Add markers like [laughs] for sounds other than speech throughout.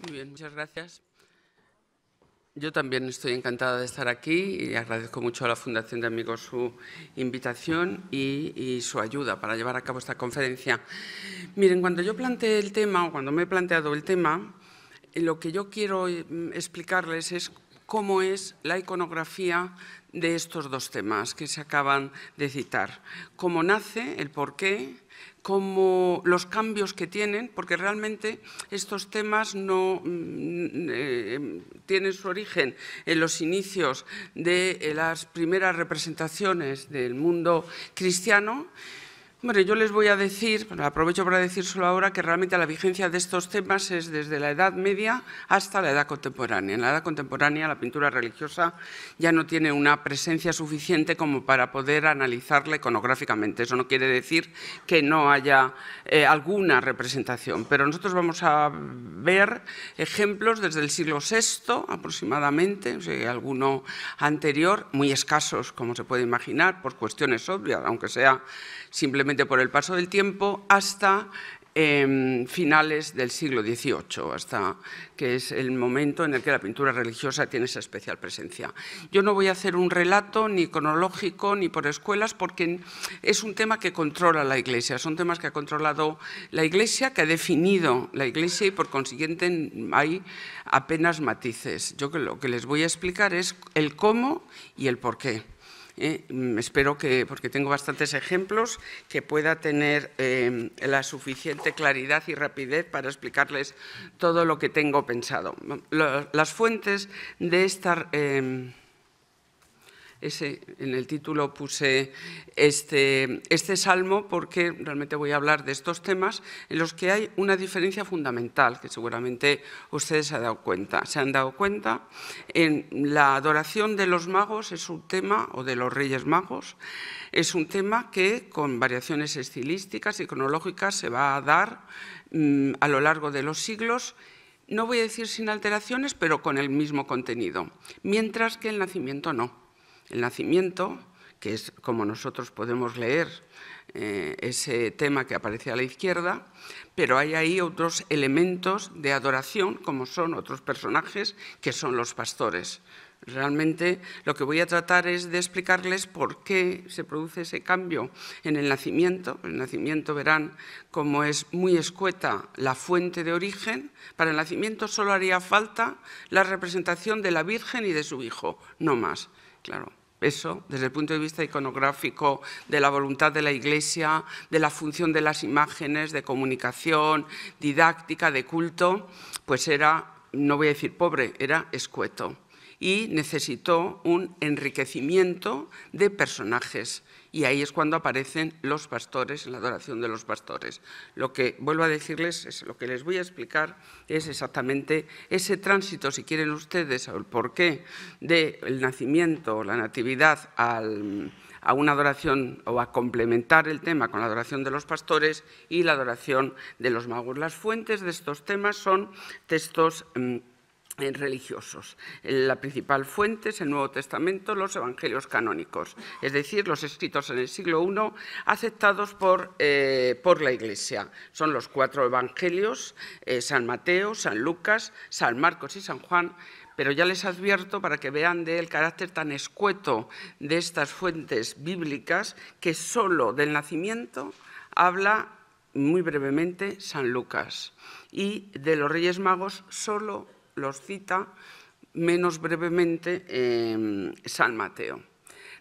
Muy bien, muchas gracias. Yo también estoy encantada de estar aquí y agradezco mucho a la Fundación de Amigos su invitación y, y, su ayuda para llevar a cabo esta conferencia. Miren, cuando yo planteé el tema o cuando me he planteado el tema, lo que yo quiero eh, explicarles es cómo es la iconografía de estos dos temas que se acaban de citar, cómo nace, el por qué como los cambios que tienen, porque realmente estos temas no mm, eh, tienen su origen en los inicios de las primeras representaciones del mundo cristiano, bueno, yo les voy a decir, aprovecho para decir solo ahora que realmente la vigencia de estos temas es desde la Edad Media hasta la Edad Contemporánea. En la Edad Contemporánea la pintura religiosa ya no tiene una presencia suficiente como para poder analizarla iconográficamente. Eso no quiere decir que no haya eh, alguna representación, pero nosotros vamos a ver ejemplos desde el siglo VI aproximadamente, o sea, alguno anterior, muy escasos como se puede imaginar, por cuestiones obvias, aunque sea simplemente por el paso del tiempo, hasta em, finales del siglo XVIII, hasta que es el momento en el que la pintura religiosa tiene esa especial presencia. Yo no voy a hacer un relato ni cronológico ni por escuelas porque es un tema que controla la Iglesia, son temas que ha controlado la Iglesia, que ha definido la Iglesia y por consiguiente hay apenas matices. Yo lo que les voy a explicar es el cómo y el por qué. Mm, espero que, porque tengo bastantes ejemplos, que pueda tener em, la suficiente claridad y rapidez para explicarles todo lo que tengo pensado. Las fuentes de esta... Em, en el título puse este, este, salmo porque realmente voy a hablar de estos temas en los que hay una diferencia fundamental que seguramente ustedes se han dado cuenta. Se han dado cuenta en la adoración de los magos es un tema, o de los reyes magos, es un tema que con variaciones estilísticas y cronológicas se va a dar mm, a lo largo de los siglos no voy a decir sin alteraciones, pero con el mismo contenido, mientras que el nacimiento no. El nacimiento, que es como nosotros podemos leer eh, ese tema que aparece a la izquierda, pero hay ahí otros elementos de adoración, como son otros personajes, que son los pastores. Realmente lo que voy a tratar es de explicarles por qué se produce ese cambio en el nacimiento. el nacimiento verán como es muy escueta la fuente de origen. Para el nacimiento solo haría falta la representación de la Virgen y de su hijo, no más. Claro, eso desde el punto de vista iconográfico, de la voluntad de la Iglesia, de la función de las imágenes, de comunicación, didáctica, de culto, pues era, no voy a decir pobre, era escueto y necesitó un enriquecimiento de personajes y ahí es cuando aparecen los pastores, la adoración de los pastores. Lo que vuelvo a decirles, es, lo que les voy a explicar es exactamente ese tránsito, si quieren ustedes, el porqué del nacimiento nacimiento, la natividad a una adoración o a complementar el tema con la adoración de los pastores y la adoración de los magos. Las fuentes de estos temas son textos mm, religiosos. La principal fuente es el Nuevo Testamento, los evangelios canónicos, es decir, los escritos en el siglo I aceptados por, eh, por la Iglesia. Son los cuatro evangelios, eh, San Mateo, San Lucas, San Marcos y San Juan, pero ya les advierto para que vean del carácter tan escueto de estas fuentes bíblicas que solo del nacimiento habla muy brevemente San Lucas y de los Reyes Magos solo los cita menos brevemente em, San Mateo.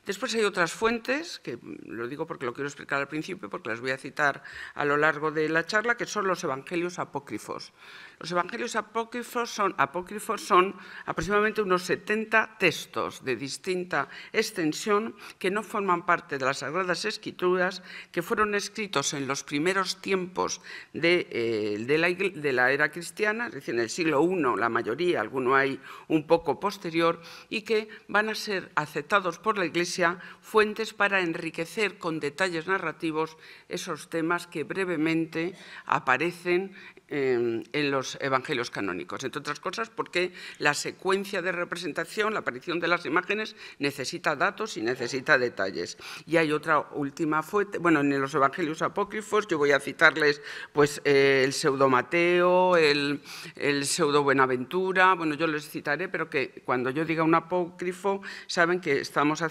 Después hay otras fuentes, que lo digo porque lo quiero explicar al principio, porque las voy a citar a lo largo de la charla, que son los evangelios apócrifos. Los evangelios apócrifos son, apócrifos son aproximadamente unos 70 textos de distinta extensión que no forman parte de las Sagradas Escrituras, que fueron escritos en los primeros tiempos eh, de, la, era cristiana, es decir, en el siglo I la mayoría, alguno hay un poco posterior, y que van a ser aceptados por la Iglesia fuentes para enriquecer con detalles narrativos esos temas que brevemente aparecen Em, en los evangelios canónicos. Entre otras cosas, porque la secuencia de representación, la aparición de las imágenes, necesita datos y necesita detalles. Y hay otra última fuente, bueno, en los evangelios apócrifos, yo voy a citarles pues, eh, el pseudo Mateo, el, el pseudo Buenaventura, bueno, yo les citaré, pero que cuando yo diga un apócrifo, saben que estamos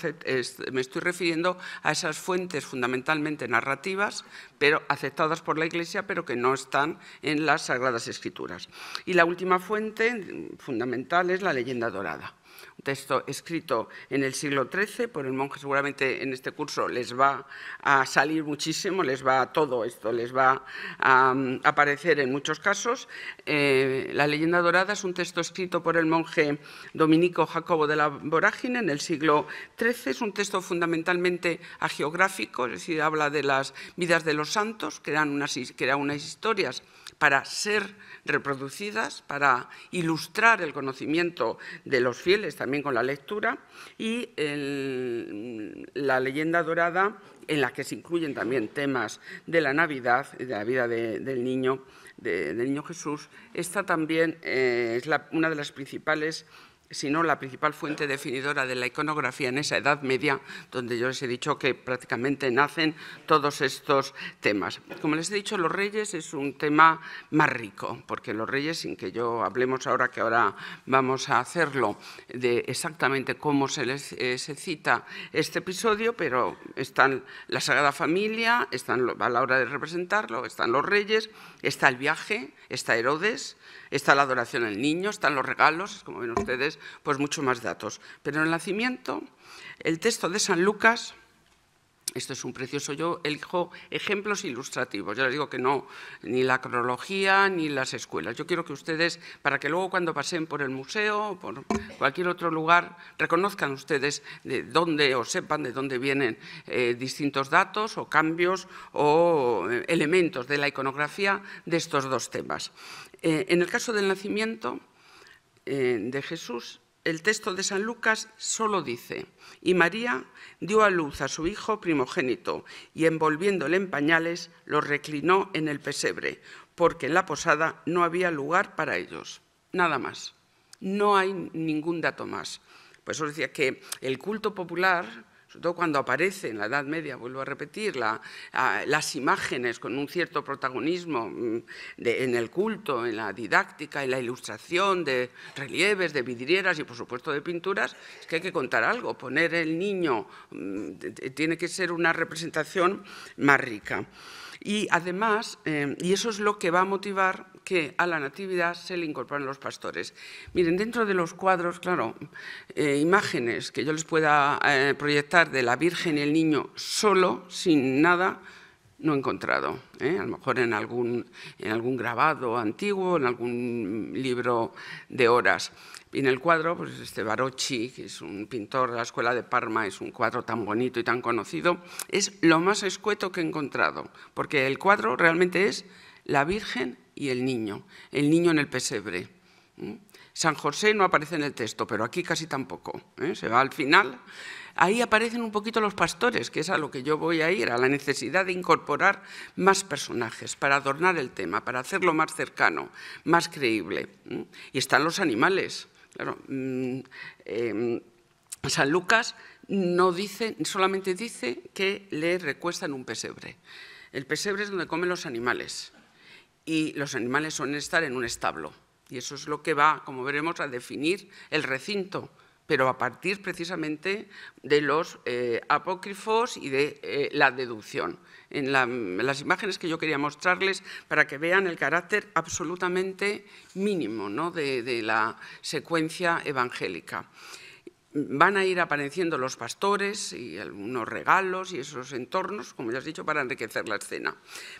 me estoy refiriendo a esas fuentes fundamentalmente narrativas, pero aceptadas por la Iglesia, pero que no están en la las Sagradas Escrituras. Y la última fuente fundamental es la leyenda dorada un texto escrito en el siglo XIII por el monje, seguramente en este curso les va a salir muchísimo, les va a todo esto, les va a mm, aparecer en muchos casos. Eh, la leyenda dorada es un texto escrito por el monje dominico Jacobo de la Vorágine en el siglo XIII, es un texto fundamentalmente agiográfico, es decir, habla de las vidas de los santos, que eran unas, que eran unas historias para ser reproducidas, para ilustrar el conocimiento de los fieles también con la lectura y la leyenda dorada en la que se incluyen también temas de la Navidad, de la vida del niño, Jesús, esta también eh, es una de las principales sino la principal fuente definidora de la iconografía en esa Edad Media, donde yo les he dicho que prácticamente nacen todos estos temas. Como les he dicho, los reyes es un tema más rico, porque los reyes, sin que yo hablemos ahora, que ahora vamos a hacerlo, de exactamente cómo se, eh, cita este episodio, pero están la Sagrada Familia, están a la hora de representarlo, están los reyes, está el viaje, está Herodes, Está la adoración al niño, están los regalos, como ven ustedes, pues muchos más datos. Pero en el nacimiento, el texto de San Lucas esto es un precioso. Yo elijo ejemplos ilustrativos. Yo les digo que no, ni la cronología ni las escuelas. Yo quiero que ustedes, para que luego cuando pasen por el museo o por cualquier otro lugar, reconozcan ustedes de dónde o sepan de dónde vienen eh, distintos datos o cambios o eh, elementos de la iconografía de estos dos temas. Eh, en el caso del nacimiento de Jesús, el texto de San Lucas solo dice, y María dio a luz a su hijo primogénito, y envolviéndole en pañales, lo reclinó en el pesebre, porque en la posada no había lugar para ellos. Nada más. No hay ningún dato más. Pues eso decía que el culto popular todo cuando aparece en la Edad Media, vuelvo a repetir, las imágenes con un cierto protagonismo mm, en el culto, en la didáctica, en la ilustración de relieves, de vidrieras y por supuesto de pinturas, es que hay que contar algo, poner el niño mm, tiene que ser una representación más rica. Y además, eh, y eso es lo que va a motivar que a la natividad se le incorporen los pastores. Miren, dentro de los cuadros, claro, eh, imágenes que yo les pueda eh, proyectar de la Virgen y el niño solo, sin nada, no he encontrado. A lo mejor en algún grabado antiguo, en algún libro de horas. Y en el cuadro, pues este Barocci, que es un pintor de la Escuela de Parma, es un cuadro tan bonito y tan conocido, es lo más escueto que he encontrado, porque el cuadro realmente es la Virgen y el niño, el niño en el pesebre. San José no aparece en el texto, pero aquí casi tampoco, ¿eh? se va al final. Ahí aparecen un poquito los pastores, que es a lo que yo voy a ir, a la necesidad de incorporar más personajes para adornar el tema, para hacerlo más cercano, más creíble. Y están los animales, Claro, mm, em, San Lucas no dice, solamente dice que le recuestan un pesebre. El pesebre es donde comen los animales y los animales suelen estar en un establo. Y eso es lo que va, como veremos, a definir el recinto pero a partir precisamente de los eh, apócrifos y de eh, la deducción. En, las imágenes que yo quería mostrarles para que vean el carácter absolutamente mínimo de, la secuencia evangélica van a ir apareciendo los pastores y algunos regalos y esos entornos, como ya has dicho, para enriquecer la escena.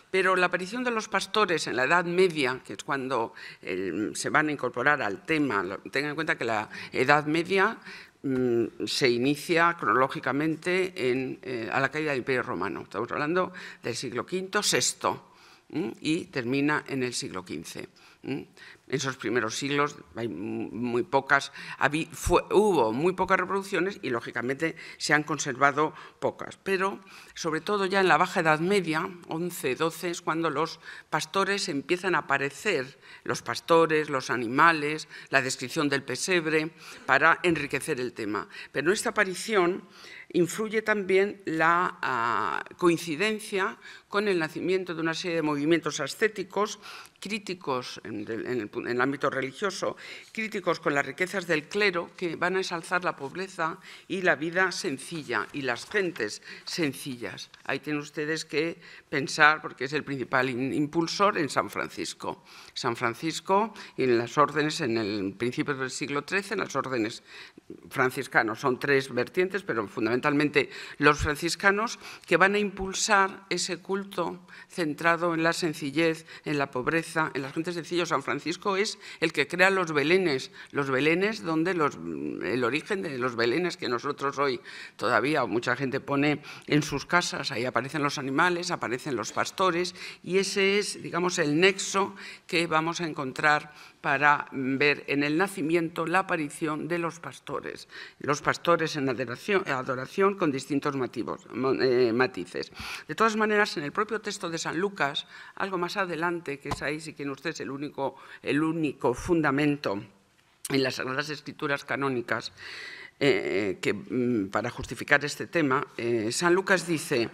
Pero la aparición de los pastores en la Edad Media, que es cuando se van a incorporar al tema, tengan en cuenta que la Edad Media mm, se inicia cronológicamente eh, a la caída del Imperio Romano. Estamos hablando del siglo V, VI mm, y termina en el siglo XV. En ¿Mm? esos primeros siglos hay muy pocas, hubo muy pocas reproducciones y lógicamente se han conservado pocas. Pero sobre todo ya en la Baja Edad Media, 11, 12, es cuando los pastores empiezan a aparecer, los pastores, los animales, la descripción del pesebre, para enriquecer el tema. Pero en esta aparición influye también la ah, coincidencia con el nacimiento de una serie de movimientos ascéticos críticos en, el, ámbito religioso, críticos con las riquezas del clero que van a ensalzar la pobreza y la vida sencilla y las gentes sencillas. Ahí tienen ustedes que pensar, porque es el principal impulsor en San Francisco. San Francisco y en las órdenes, en el principio del siglo XIII, en las órdenes franciscanos, son tres vertientes, pero fundamentalmente los franciscanos que van a impulsar ese culto centrado en la sencillez, en la pobreza, en la gente sencilla. San Francisco es el que crea los belenes, los belenes donde mm, el origen de los belenes que nosotros hoy todavía mucha gente pone en sus casas, ahí aparecen los animales, aparecen los pastores y ese es, digamos, el nexo que vamos a encontrar para ver en el nacimiento la aparición de los pastores, los pastores en adoración, con distintos eh, matices. De todas maneras, en el propio texto de San Lucas, algo más adelante, que es ahí si en usted es el único, el único fundamento en las Sagradas Escrituras canónicas, eh, que mm, para justificar este tema, eh, San Lucas dice,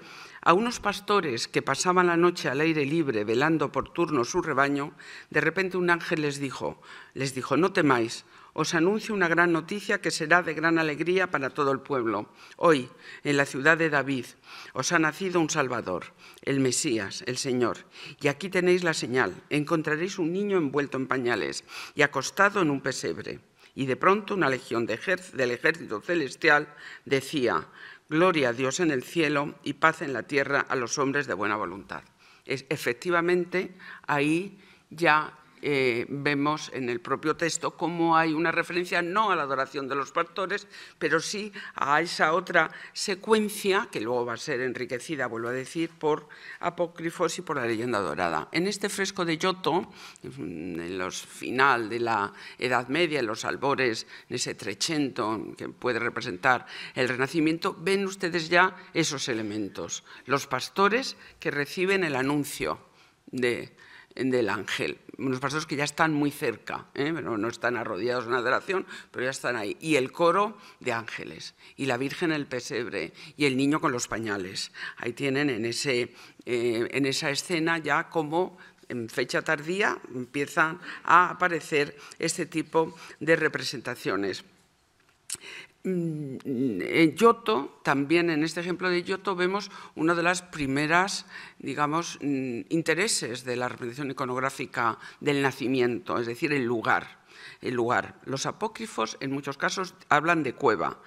a unos pastores que pasaban la noche al aire libre velando por turno su rebaño, de repente un ángel les dijo, les dijo, no temáis, os anuncio una gran noticia que será de gran alegría para todo el pueblo. Hoy, en la ciudad de David, os ha nacido un Salvador, el Mesías, el Señor. Y aquí tenéis la señal. Encontraréis un niño envuelto en pañales y acostado en un pesebre. Y de pronto una legión del ejército celestial decía, Gloria a Dios en el cielo y paz en la tierra a los hombres de buena voluntad. Es, efectivamente, ahí ya eh, vemos en el propio texto cómo hay una referencia no a la adoración de los pastores, pero sí a esa otra secuencia que luego va a ser enriquecida, vuelvo a decir, por apócrifos y por la leyenda dorada. En este fresco de Giotto, en los final de la Edad Media, en los albores, en ese trecento que puede representar el Renacimiento, ven ustedes ya esos elementos. Los pastores que reciben el anuncio de del ángel. Unos pasos que ya están muy cerca, ¿eh? no están arrodillados en adoración, pero ya están ahí. Y el coro de ángeles, y la Virgen en el pesebre, y el niño con los pañales. Ahí tienen en, ese, eh, en esa escena ya como en fecha tardía empiezan a aparecer este tipo de representaciones. Mm, en Yoto, también en este ejemplo de Yoto, vemos uno de las primeras, digamos, mm, intereses de la representación iconográfica del nacimiento, es decir, el lugar. El lugar. Los apócrifos, en muchos casos, hablan de cueva.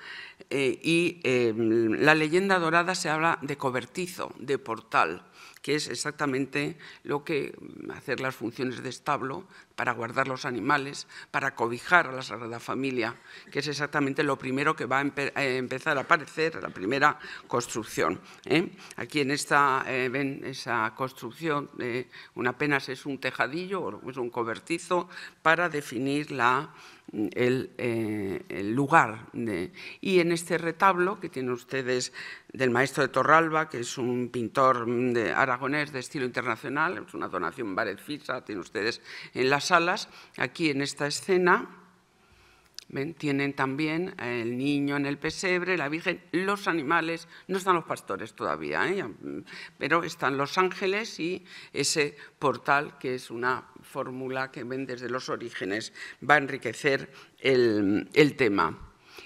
Eh, y em, la leyenda dorada se habla de cobertizo, de portal, que es exactamente lo que em, hacer las funciones de establo para guardar los animales, para cobijar a la Sagrada Familia, que es exactamente lo primero que va a, empezar a aparecer, la primera construcción. ¿eh? Aquí en esta, eh, ven esa construcción, una apenas es un tejadillo o es un cobertizo para definir la eh, el, lugar. y en este retablo que tienen ustedes del maestro de Torralba, que es un pintor de aragonés de estilo internacional, es una donación Varez Fisa, tienen ustedes en las salas, aquí en esta escena, tienen también el niño en el pesebre, la Virgen, los animales, no están los pastores todavía, ¿eh? pero están los ángeles y ese portal, que es una fórmula que ven desde los orígenes, va a enriquecer el, tema.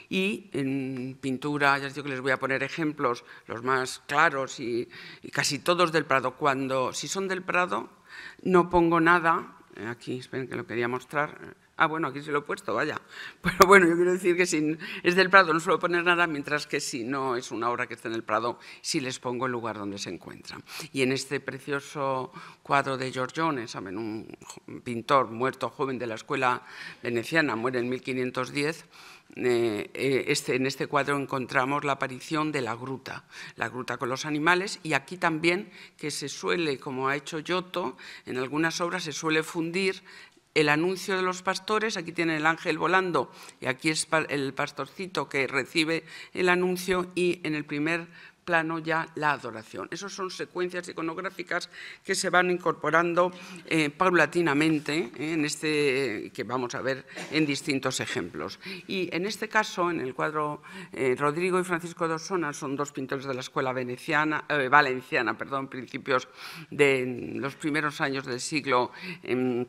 Y en pintura, ya os digo que les voy a poner ejemplos, los más claros y, casi todos del Prado. Cuando, si son del Prado, no pongo nada, eh, aquí, esperen que lo quería mostrar, Ah, bueno, aquí se lo he puesto, vaya. [laughs] Pero bueno, yo quiero decir que si es del Prado no suelo poner nada, mientras que si no es una obra que está en el Prado, sí les pongo el lugar donde se encuentra. Y en este precioso cuadro de Giorgione, saben, un pintor muerto joven de la escuela veneciana, muere en 1510, eh, eh, este, en este cuadro encontramos la aparición de la gruta, la gruta con los animales y aquí también que se suele, como ha hecho Yoto, en algunas obras se suele fundir el anuncio de los pastores, aquí tiene el ángel volando y aquí es el pastorcito que recibe el anuncio y en el primer plano ya la adoración. Esas son secuencias iconográficas que se van incorporando eh, paulatinamente eh, en este que vamos a ver en distintos ejemplos. Y en este caso, en el cuadro eh, Rodrigo y Francisco de Osona, son dos pintores de la escuela veneciana, valenciana, perdón, principios de los primeros años del siglo em,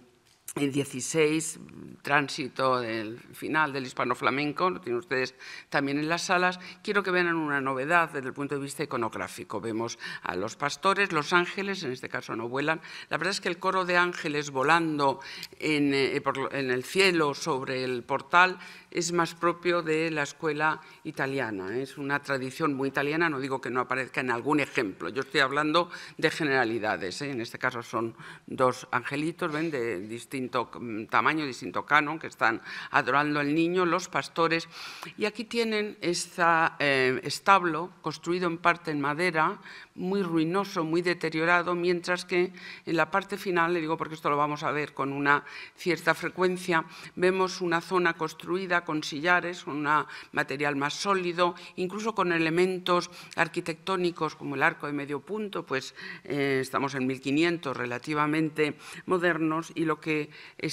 el 16, tránsito del final del hispano-flamenco, lo tienen ustedes también en las salas, quiero que vean una novedad desde el punto de vista iconográfico. Vemos a los pastores, los ángeles, en este caso no vuelan. La verdad es que el coro de ángeles volando en eh, el cielo sobre el portal es más propio de la escuela italiana. ¿eh? Es una tradición muy italiana, no digo que no aparezca en algún ejemplo. Yo estoy hablando de generalidades. ¿eh? En este caso son dos angelitos, ven, de distinto tamaño, distinto canon, que están adorando al niño, los pastores. Y aquí tienen este establo construido en parte en madera, muy ruinoso, muy deteriorado, mientras que en la parte final, le digo porque esto lo vamos a ver con una cierta frecuencia, vemos una zona construida con sillares, con un material más sólido, incluso con elementos arquitectónicos como el arco de medio punto, pues eh, estamos en 1500 relativamente modernos y lo que se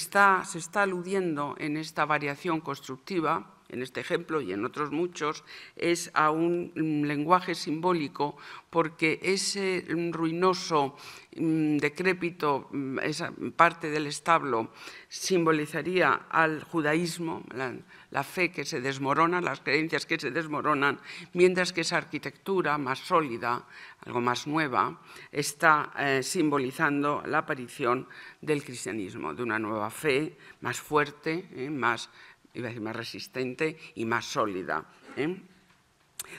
está aludiendo en esta variación constructiva en este ejemplo y en otros muchos, es a un lenguaje simbólico porque ese ruinoso, mm, decrépito, mm, esa parte del establo simbolizaría al judaísmo, la, fe que se desmorona, las creencias que se desmoronan, mientras que esa arquitectura más sólida, algo más nueva, está eh, simbolizando la aparición del cristianismo, de una nueva fe más fuerte, eh, más iba a decir, más resistente y más sólida. ¿eh?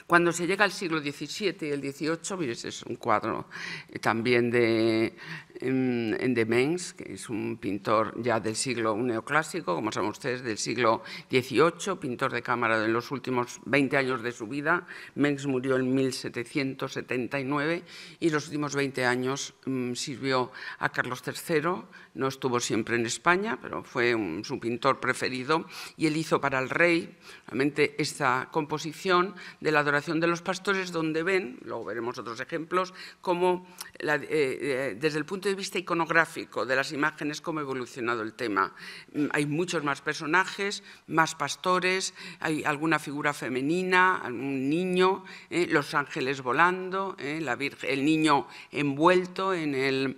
Cuando se llega al siglo XVII y el XVIII, mire, ese es un cuadro eh, también de, em, de Mengs, que es un pintor ya del siglo neoclásico, como saben ustedes, del siglo XVIII, pintor de cámara en los últimos 20 años de su vida. Mengs murió en 1779 y los últimos 20 años mm, sirvió a Carlos III, no estuvo siempre en España, pero fue su pintor preferido, y él hizo para el rey realmente esta composición de la adoración de los pastores, donde ven, luego veremos otros ejemplos, cómo eh, eh, desde el punto de vista iconográfico de las imágenes, cómo ha evolucionado el tema. Mm, hay muchos más personajes, más pastores, hay alguna figura femenina, un niño, eh, los ángeles volando, el niño envuelto, en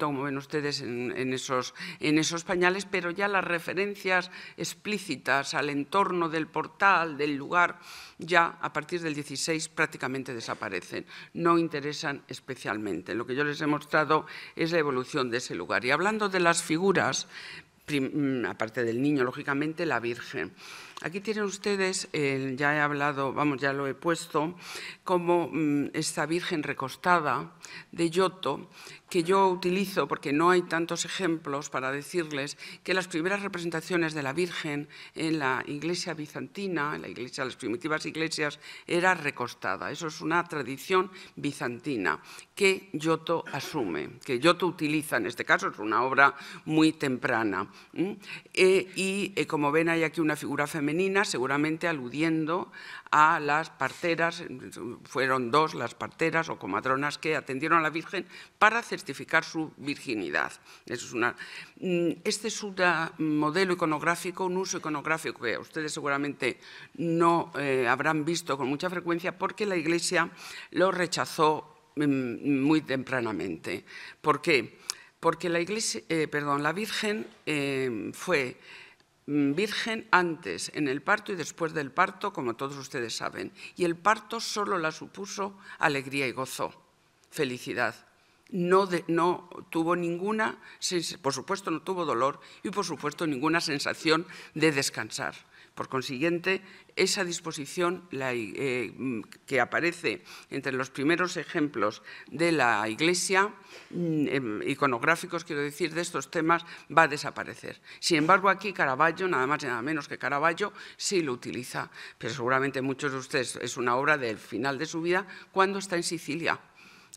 como ven ustedes, en, esos, en esos pañales, pero ya las referencias explícitas al entorno del portal, del lugar, ya aparecen ...a partir del 16 prácticamente desaparecen, no interesan especialmente. Lo que yo les he mostrado es la evolución de ese lugar. Y hablando de las figuras, mm, aparte del niño, lógicamente, la Virgen. Aquí tienen ustedes, eh, ya he hablado, vamos, ya lo he puesto, como mm, esta Virgen recostada de Yoto, que yo utilizo porque no hay tantos ejemplos para decirles que las primeras representaciones de la Virgen en la iglesia bizantina, en la iglesia, las primitivas iglesias, era recostada. Eso es una tradición bizantina que Yoto asume, que Giotto utiliza, en este caso es una obra muy temprana. Eh, y eh, como ven hay aquí una figura femenina seguramente aludiendo a las parteras, fueron dos las parteras o comadronas que atendieron a la Virgen para certificar su virginidad. Eso es una, mm, este es un ah, modelo iconográfico, un uso iconográfico que ustedes seguramente no eh, habrán visto con mucha frecuencia porque la Iglesia lo rechazó mm, muy tempranamente. ¿Por qué? Porque la, eh, Virgen eh, fue Mm, virgen antes, en el parto y después del parto, como todos ustedes saben. Y el parto solo la supuso alegría y gozo, felicidad. No, no tuvo ninguna, por supuesto no tuvo dolor y por supuesto ninguna sensación de descansar. Por consiguiente, esa disposición eh, mm, que aparece entre los primeros ejemplos de la Iglesia, mm, em, iconográficos, quiero decir, de estos temas, va a desaparecer. Sin embargo, aquí Caravaggio, nada más y nada menos que Caravaggio, sí lo utiliza, pero seguramente muchos de ustedes es una obra del final de su vida cuando está en Sicilia.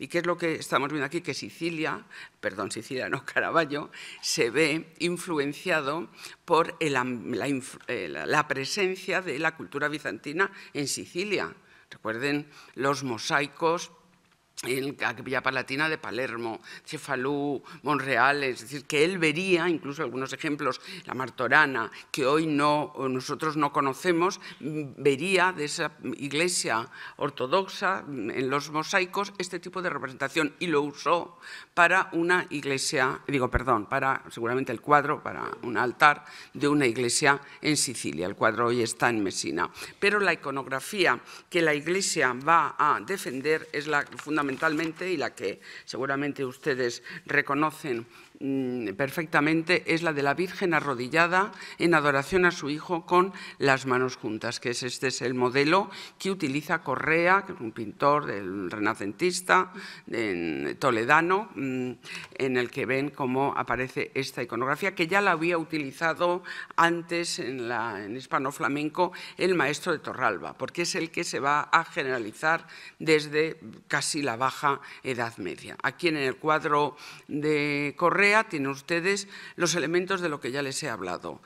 ¿Y qué es lo que estamos viendo aquí? Que Sicilia, perdón, Sicilia no [laughs] Caravaggio, se ve influenciado por eh, la, la presencia de la cultura bizantina en Sicilia. Recuerden los mosaicos en la Villa Palatina de Palermo, Cefalú, Monreal, es decir, que él vería, incluso algunos ejemplos, la Martorana, que hoy no, nosotros no conocemos, vería de esa iglesia ortodoxa, mm, en los mosaicos, este tipo de representación y lo usó para una iglesia, digo, perdón, para seguramente el cuadro, para un altar de una iglesia en Sicilia. El cuadro hoy está en Messina Pero la iconografía que la iglesia va a defender es la fundamental y la que seguramente ustedes reconocen Mm, perfectamente es la de la Virgen arrodillada en adoración a su Hijo con las manos juntas, que es, este es el modelo que utiliza Correa, que es un pintor del renacentista toledano, mm, en el que ven cómo aparece esta iconografía, que ya la había utilizado antes en, la, en hispano-flamenco el maestro de Torralba, porque es el que se va a generalizar desde casi la baja Edad Media. Aquí en el cuadro de Correa, tienen ustedes los elementos de lo que ya les he hablado.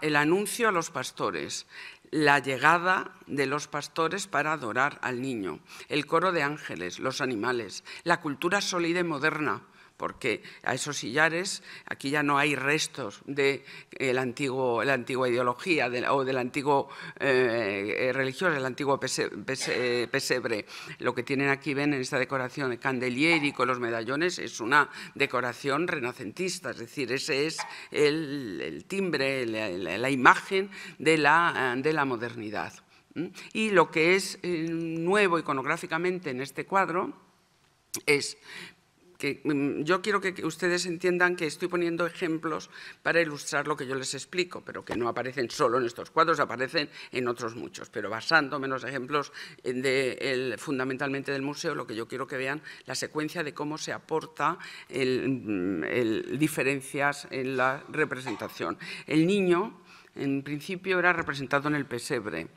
el anuncio a los pastores, la llegada de los pastores para adorar al niño, el coro de ángeles, los animales, la cultura sólida y moderna, porque a esos sillares aquí ya no hay restos de la antigua ideología o del antiguo eh, religioso, el antiguo pesebre. Lo que tienen aquí, ven en esta decoración de Candelieri con los medallones, es una decoración renacentista, es decir, ese es el, timbre, la, imagen de la modernidad. Y lo que es eh, nuevo iconográficamente en este cuadro es Mm, yo quiero que ustedes entiendan que estoy poniendo ejemplos para ilustrar lo que yo les explico, pero que no aparecen solo en estos cuadros, aparecen en otros muchos. Pero basándome en los ejemplos eh, fundamentalmente del museo, lo que yo quiero que vean la secuencia de cómo se aporta mm, diferencias en la representación. El niño en principio era representado en el pesebre,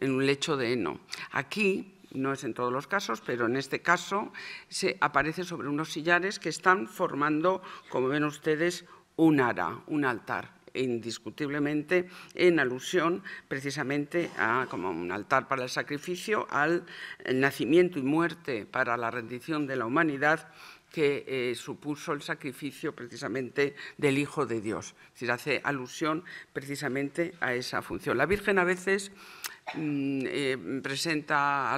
en un lecho de heno. Aquí no es en todos los casos, pero en este caso se aparece sobre unos sillares que están formando, como ven ustedes, un ara, un altar indiscutiblemente en alusión precisamente a, como un altar para el sacrificio, al nacimiento y muerte para la rendición de la humanidad que eh, supuso el sacrificio precisamente del Hijo de Dios. Es decir, hace alusión precisamente a esa función. La Virgen a veces Mm, eh, presenta,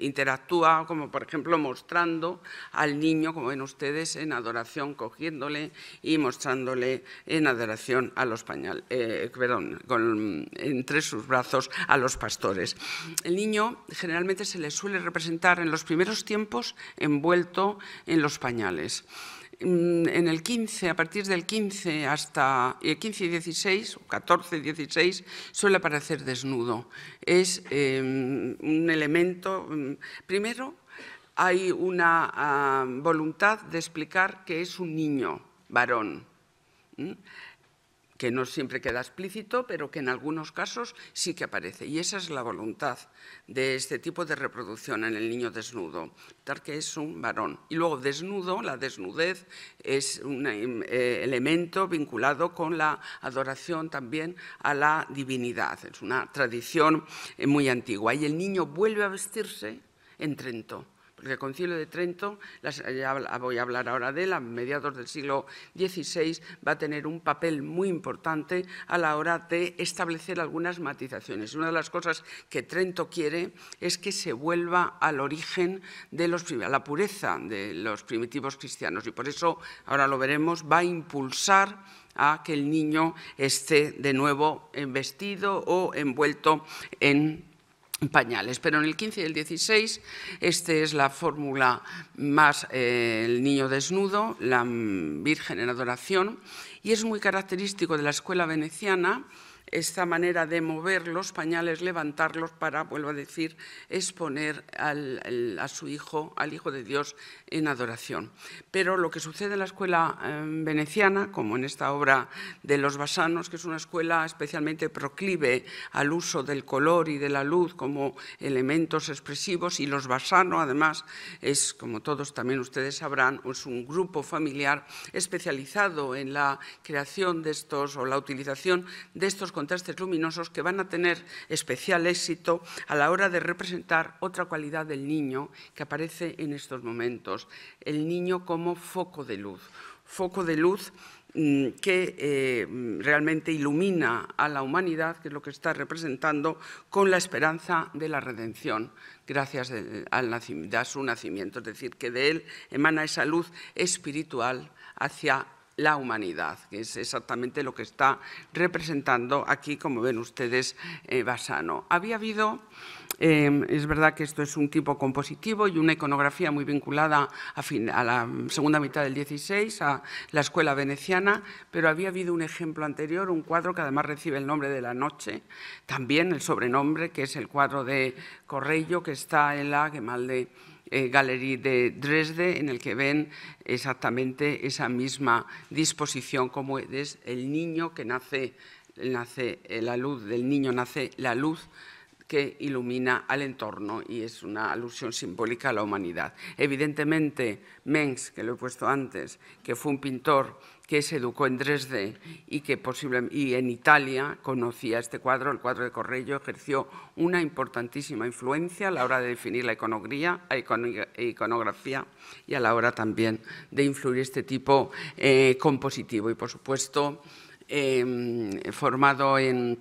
interactúa, como por ejemplo mostrando al niño, como ven ustedes, en adoración, cogiéndole y mostrándole en adoración a los pañales, eh, perdón, entre sus brazos a los pastores. El niño generalmente se le suele representar en los primeros tiempos envuelto en los pañales. Mm, en el 15, a partir del 15 hasta el eh, 15 y 16, o 14 y 16, suele aparecer desnudo. Es em, un elemento, mm, primero, hay una ah, voluntad de explicar que es un niño varón que no siempre queda explícito, pero que en algunos casos sí que aparece. Y esa es la voluntad de este tipo de reproducción en el niño desnudo, tal que es un varón. Y luego desnudo, la desnudez es un eh, elemento vinculado con la adoración también a la divinidad. Es una tradición eh, muy antigua. Y el niño vuelve a vestirse en Trento el concilio de Trento, eh, ah, voy a hablar ahora de él, a mediados del siglo XVI, va a tener un papel muy importante a la hora de establecer algunas matizaciones. Una de las cosas que Trento quiere es que se vuelva al origen de los, a la pureza de los primitivos cristianos y por eso, ahora lo veremos, va a impulsar a que el niño esté de nuevo vestido o envuelto en pañales. Pero en el 15 y el 16, esta es la fórmula más eh, el niño desnudo, la mm, Virgen en adoración, y es muy característico de la escuela veneciana esta manera de mover los pañales, levantarlos para, vuelvo a decir, exponer al, a su hijo, al Hijo de Dios, en adoración. Pero lo que sucede en la escuela em, veneciana, como en esta obra de los basanos, que es una escuela especialmente proclive al uso del color y de la luz como elementos expresivos, y los basano, además, es, como todos también ustedes sabrán, es un grupo familiar especializado en la creación de estos o la utilización de estos contrastes luminosos que van a tener especial éxito a la hora de representar otra cualidad del niño que aparece en estos momentos, el niño como foco de luz, foco de luz mm, que eh, realmente ilumina a la humanidad, que es lo que está representando, con la esperanza de la redención, gracias al a su nacimiento. Es decir, que de él emana esa luz espiritual hacia la humanidad, que es exactamente lo que está representando aquí, como ven ustedes, eh, Basano. Había habido, em, es verdad que esto es un tipo compositivo y una iconografía muy vinculada a, la segunda mitad del XVI, a la escuela veneciana, pero había habido un ejemplo anterior, un cuadro que además recibe el nombre de la noche, también el sobrenombre, que es el cuadro de Correio, que está en la de eh, Galería de Dresde, en el que ven exactamente esa misma disposición, como es el niño que nace, nace eh, la luz del niño nace la luz que ilumina al entorno y es una alusión simbólica a la humanidad. Evidentemente, Mengs, que lo he puesto antes, que fue un pintor que se educó en Dresde y que posiblemente y en Italia conocía este cuadro, el cuadro de Corrello ejerció una importantísima influencia a la hora de definir la iconografía, y a la hora también de influir este tipo eh, compositivo. Y por supuesto, em, formado en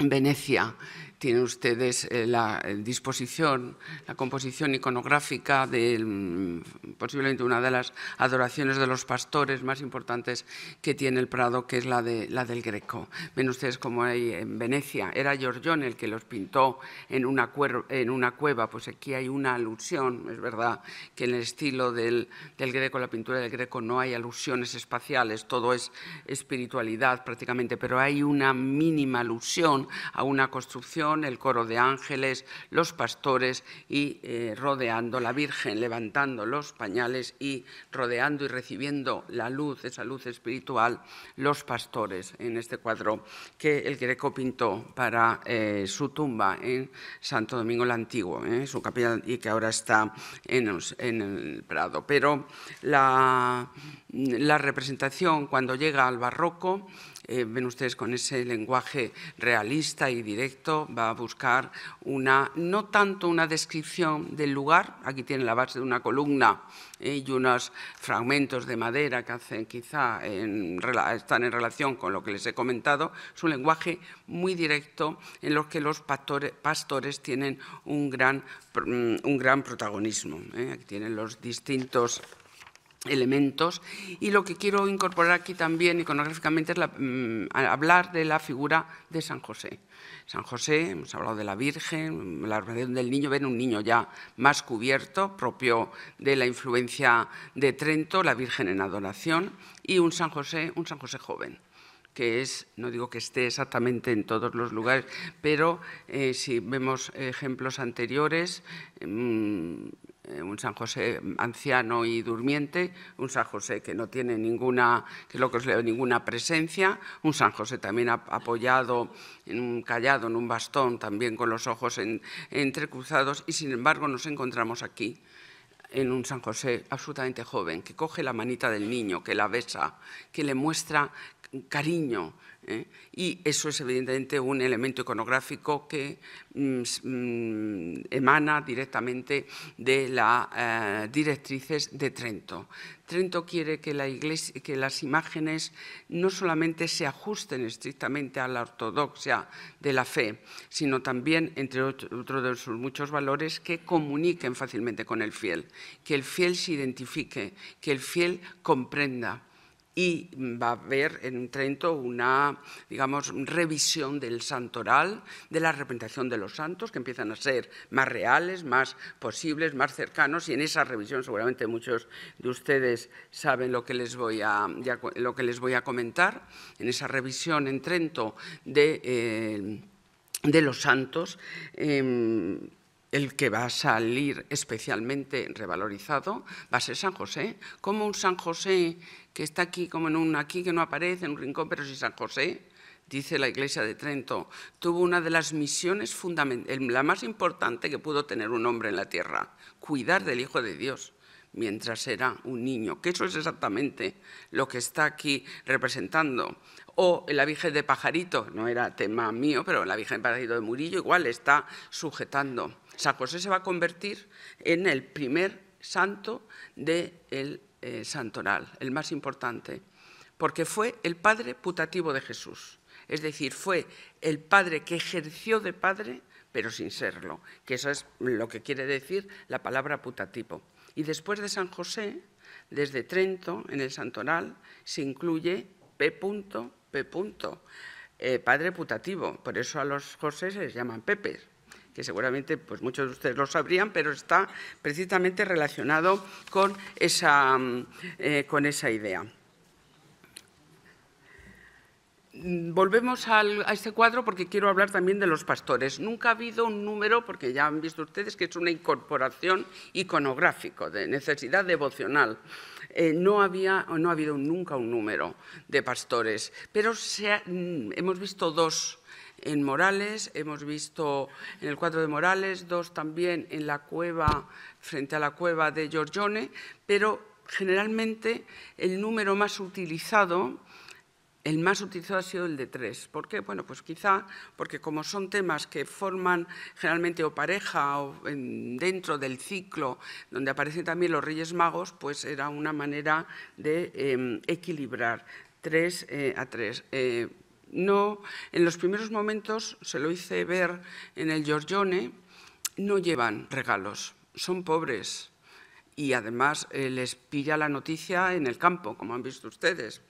Venecia, tienen ustedes eh, la eh, disposición, la composición iconográfica de mm, posiblemente una de las adoraciones de los pastores más importantes que tiene el Prado, que es la, de, la del Greco. Ven ustedes como hay en Venecia, era Giorgione el que los pintó en una, cueva, pues aquí hay una alusión, es verdad que en el estilo del Greco, la pintura del Greco, no hay alusiones espaciales, todo es espiritualidad prácticamente, pero hay una mínima alusión a una construcción el coro de ángeles, los pastores y eh, rodeando la Virgen, levantando los pañales y rodeando y recibiendo la luz, esa luz espiritual, los pastores en este cuadro que el Greco pintó para eh, su tumba en Santo Domingo el Antiguo, ¿eh? su capilla y que ahora está en, el Prado. Pero la representación cuando llega al barroco eh, ven ustedes con ese lenguaje realista y directo, va a buscar una, no tanto una descripción del lugar, aquí tienen la base de una columna eh, y unos fragmentos de madera que hacen quizá están en relación con lo que les he comentado, es un lenguaje muy directo en los que los pastores, tienen un gran, mm, un gran protagonismo. Eh, aquí tienen los distintos elementos. Y lo que quiero incorporar aquí también iconográficamente es mm, hablar de la figura de San José. San José, hemos hablado de la Virgen, la relación del niño, ven un niño ya más cubierto, propio de la influencia de Trento, la Virgen en adoración, y un San José, un San José joven que es, no digo que esté exactamente en todos los lugares, pero eh, si vemos ejemplos anteriores, mm, eh, un San José anciano y durmiente, un San José que no tiene ninguna, que ninguna presencia, un San José también apoyado, en un, callado en un bastón, también con los ojos entrecruzados, y sin embargo nos encontramos aquí en un San José absolutamente joven, que coge la manita del niño, que la besa, que le muestra cariño, ¿eh? Y eso es evidentemente un elemento iconográfico que mm, mm, emana directamente de las eh, directrices de Trento. Trento quiere que, que las imágenes no solamente se ajusten estrictamente a la ortodoxia de la fe, sino también, entre otros de sus muchos valores, que comuniquen fácilmente con el fiel, que el fiel se identifique, que el fiel comprenda y va a haber en Trento una, digamos, revisión del santoral, de la representación de los santos, que empiezan a ser más reales, más posibles, más cercanos, y en esa revisión seguramente muchos de ustedes saben lo que les voy a, lo que les voy a comentar, en esa revisión en Trento de, eh, de los santos. Em, el que va a salir especialmente revalorizado va a ser San José, como un San José que está aquí como en un aquí que no aparece, en un rincón, pero si San José, dice la Iglesia de Trento, tuvo una de las misiones fundamentales, la más importante que pudo tener un hombre en la tierra, cuidar del Hijo de Dios mientras era un niño, que eso es exactamente lo que está aquí representando. O la Virgen de Pajarito, no era tema mío, pero la Virgen de Pajarito de Murillo igual está sujetando. San José se va a convertir en el primer santo del de eh, santoral, el más importante, porque fue el padre putativo de Jesús. Es decir, fue el padre que ejerció de padre, pero sin serlo, que eso es lo que quiere decir la palabra putativo. Y después de San José, desde Trento, en el santoral, se incluye P. P. Eh, padre putativo, por eso a los José se les llaman Pepes, que seguramente pues, muchos de ustedes lo sabrían, pero está precisamente relacionado con esa, mm, eh, con esa idea. Volvemos a este cuadro porque quiero hablar también de los pastores. Nunca ha habido un número, porque ya han visto ustedes que es una incorporación iconográfica de necesidad devocional. Eh, no, había, no ha habido nunca un número de pastores, pero mm, hemos visto dos en Morales, hemos visto en el cuadro de Morales, dos también en la cueva, frente a la cueva de Giorgione, pero generalmente el número más utilizado el más utilizado ha sido el de tres. ¿Por qué? Bueno, pues quizá porque como son temas que forman generalmente o pareja o dentro del ciclo donde aparecen también los Reyes Magos, pues era una manera de em, equilibrar tres eh, a tres. Eh, no, en los primeros momentos, se lo hice ver en el Giorgione, no llevan regalos, son pobres y además eh, les pilla la noticia en el campo, como han visto ustedes.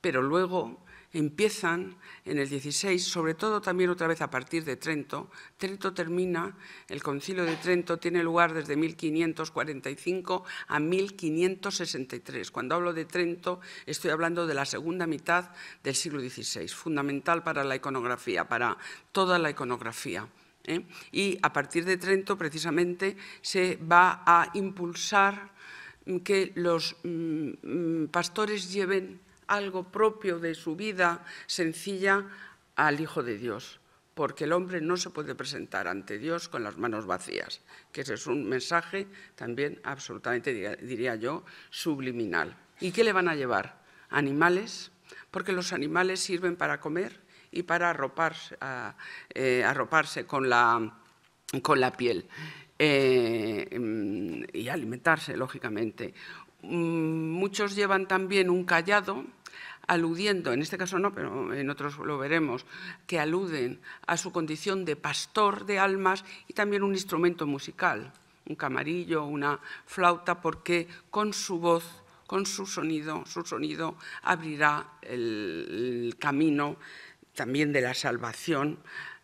Pero luego empiezan en el 16, sobre todo también otra vez a partir de Trento. Trento termina, el concilio de Trento tiene lugar desde 1545 a 1563. Cuando hablo de Trento estoy hablando de la segunda mitad del siglo XVI, fundamental para la iconografía, para toda la iconografía. ¿eh? Y a partir de Trento precisamente se va a impulsar que los mm, mm, pastores lleven algo propio de su vida sencilla al Hijo de Dios, porque el hombre no se puede presentar ante Dios con las manos vacías, que ese es un mensaje también absolutamente, diría, yo, subliminal. ¿Y qué le van a llevar? Animales, porque los animales sirven para comer y para arroparse, eh, con, la, piel. Eh, mm, y alimentarse, lógicamente. Mm, muchos llevan también un callado aludiendo, en este caso no, pero en otros lo veremos, que aluden a su condición de pastor de almas y también un instrumento musical, un camarillo, una flauta, porque con su voz, con su sonido, su sonido abrirá el, el camino también de la salvación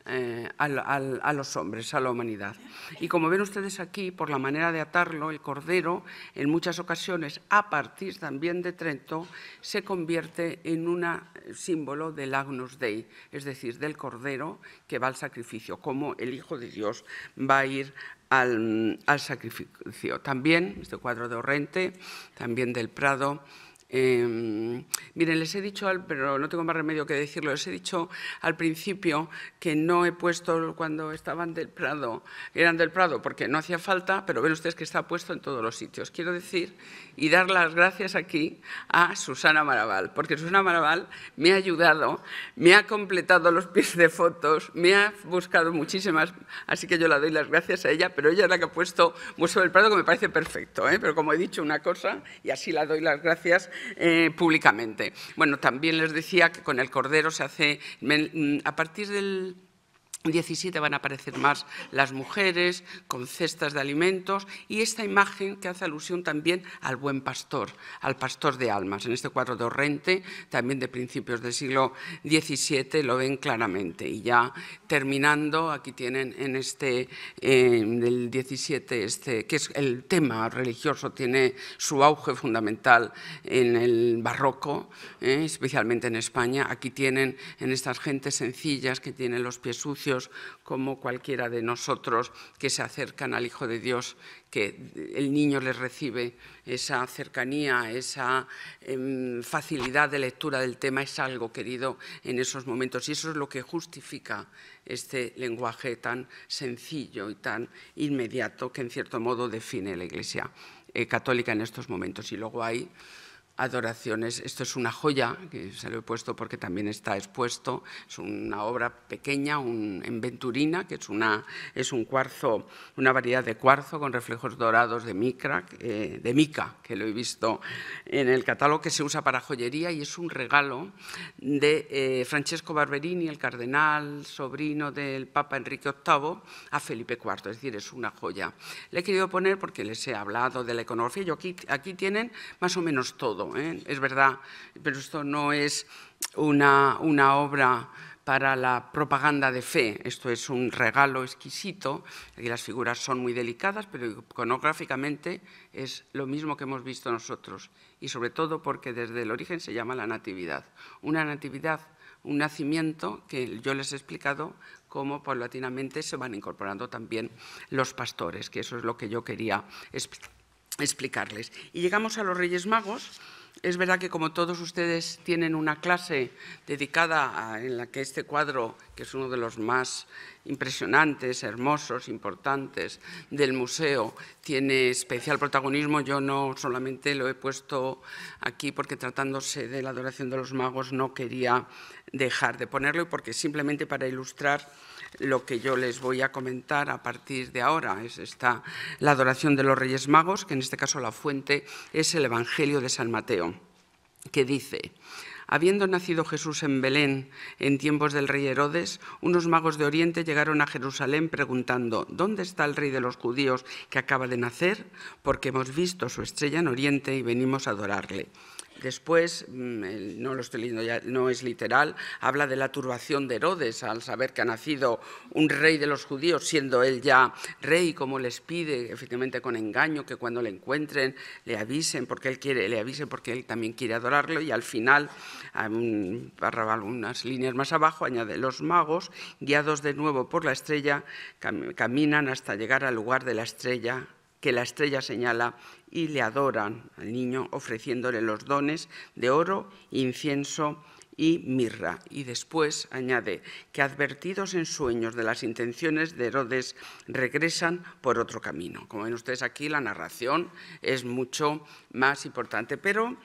eh, a los hombres, a la humanidad. Y como ven ustedes aquí, por la manera de atarlo, el cordero en muchas ocasiones, a partir también de Trento, se convierte en un eh, símbolo del Agnus Dei, es decir, del cordero que va al sacrificio, como el Hijo de Dios va a ir al, mm, al sacrificio. También, este cuadro de Orrente, también del Prado, Em, miren, les he dicho, al, pero no tengo más remedio que decirlo, les he dicho al principio que no he puesto cuando estaban del Prado, eran del Prado, porque no hacía falta, pero ven ustedes que está puesto en todos los sitios. Quiero decir y dar las gracias aquí a Susana Maraval, porque Susana Maraval me ha ayudado, me ha completado los pies de fotos, me ha buscado muchísimas, así que yo la doy las gracias a ella, pero ella es la que ha puesto Museo del Prado, que me parece perfecto, ¿eh? pero como he dicho una cosa, y así la doy las gracias eh, públicamente. Bueno, también les decía que con el cordero se hace, mm, a partir del 17 van a aparecer más las mujeres con cestas de alimentos y esta imagen que hace alusión también al buen pastor, al pastor de almas. En este cuadro de Orrente, también de principios del siglo XVII, lo ven claramente. Y ya terminando, aquí tienen en este, del XVII, este, que es el tema religioso, tiene su auge fundamental en el barroco, eh, especialmente en España. Aquí tienen en estas gentes sencillas que tienen los pies sucios, como cualquiera de nosotros que se acercan al Hijo de Dios, que el niño les recibe esa cercanía, esa em, facilidad de lectura del tema, es algo querido en esos momentos. Y eso es lo que justifica este lenguaje tan sencillo y tan inmediato que en cierto modo define la Iglesia eh, católica en estos momentos. Y luego hay adoraciones. Esto es una joya, que se lo he puesto porque también está expuesto. Es una obra pequeña un, en venturina, que es, una, es un cuarzo, una variedad de cuarzo con reflejos dorados de, micra, eh, de mica, que lo he visto en el catálogo, que se usa para joyería y es un regalo de eh, Francesco Barberini, el cardenal sobrino del Papa Enrique VIII, a Felipe IV. Es decir, es una joya. Le he querido poner porque les he hablado de la iconografía. Yo aquí tienen más o menos todo ¿eh? es verdad, pero esto no es una, obra para la propaganda de fe. Esto es un regalo exquisito. las figuras son muy delicadas, pero iconográficamente es lo mismo que hemos visto nosotros. Y sobre todo porque desde el origen se llama la natividad. Una natividad, un nacimiento que yo les he explicado cómo paulatinamente se van incorporando también los pastores, que eso es lo que yo quería explicarles. Y llegamos a los Reyes Magos es verdad que como todos ustedes tienen una clase dedicada en la que este cuadro, que es uno de los más impresionantes, hermosos, importantes del museo, tiene especial protagonismo, yo no solamente lo he puesto aquí porque tratándose de la adoración de los magos no quería dejar de ponerlo y porque simplemente para ilustrar lo que yo les voy a comentar a partir de ahora. Es esta, la adoración de los Reyes Magos, que en este caso la fuente es el Evangelio de San Mateo, que dice, Habiendo nacido Jesús en Belén en tiempos del rey Herodes, unos magos de Oriente llegaron a Jerusalén preguntando, ¿dónde está el rey de los judíos que acaba de nacer? Porque hemos visto su estrella en Oriente y venimos a adorarle. Después, mm, no lo estoy leyendo ya, no es literal, habla de la turbación de Herodes al saber que ha nacido un rey de los judíos, siendo él ya rey, como les pide, efectivamente con engaño, que cuando le encuentren le avisen porque él quiere, le avisen porque él también quiere adorarlo y al final, algunas líneas más abajo, añade los magos, guiados de nuevo por la estrella, caminan hasta llegar al lugar de la estrella que la estrella señala y le adoran al niño ofreciéndole los dones de oro, incienso y mirra. Y después añade que advertidos en sueños de las intenciones de Herodes regresan por otro camino. Como ven ustedes aquí, la narración es mucho más importante, pero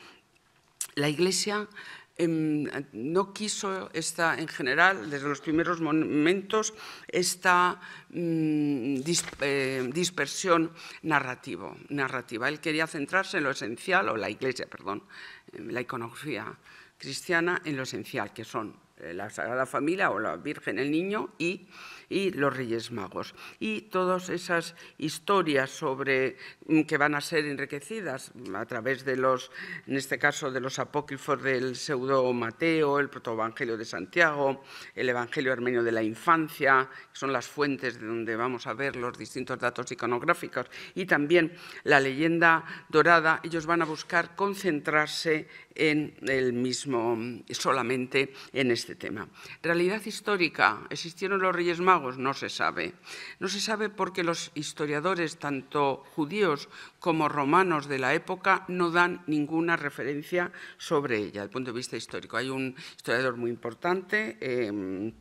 la Iglesia Em, no quiso esta, en general, desde los primeros momentos, esta mm, eh, dispersión narrativo, narrativa. Él quería centrarse en lo esencial, o la Iglesia, perdón, eh, la iconografía cristiana, en lo esencial, que son eh, la Sagrada Familia o la Virgen, el Niño y y los Reyes Magos. Y todas esas historias sobre, mm, que van a ser enriquecidas a través de los, en este caso, de los apócrifos del pseudo Mateo, el protoevangelio de Santiago, el evangelio armenio de la infancia, son las fuentes de donde vamos a ver los distintos datos iconográficos, y también la leyenda dorada, ellos van a buscar concentrarse en el mismo, solamente en este tema. Realidad histórica, existieron los Reyes Magos, no se sabe. No se sabe porque los historiadores, tanto judíos como romanos de la época, no dan ninguna referencia sobre ella, desde el punto de vista histórico. Hay un historiador muy importante. Em,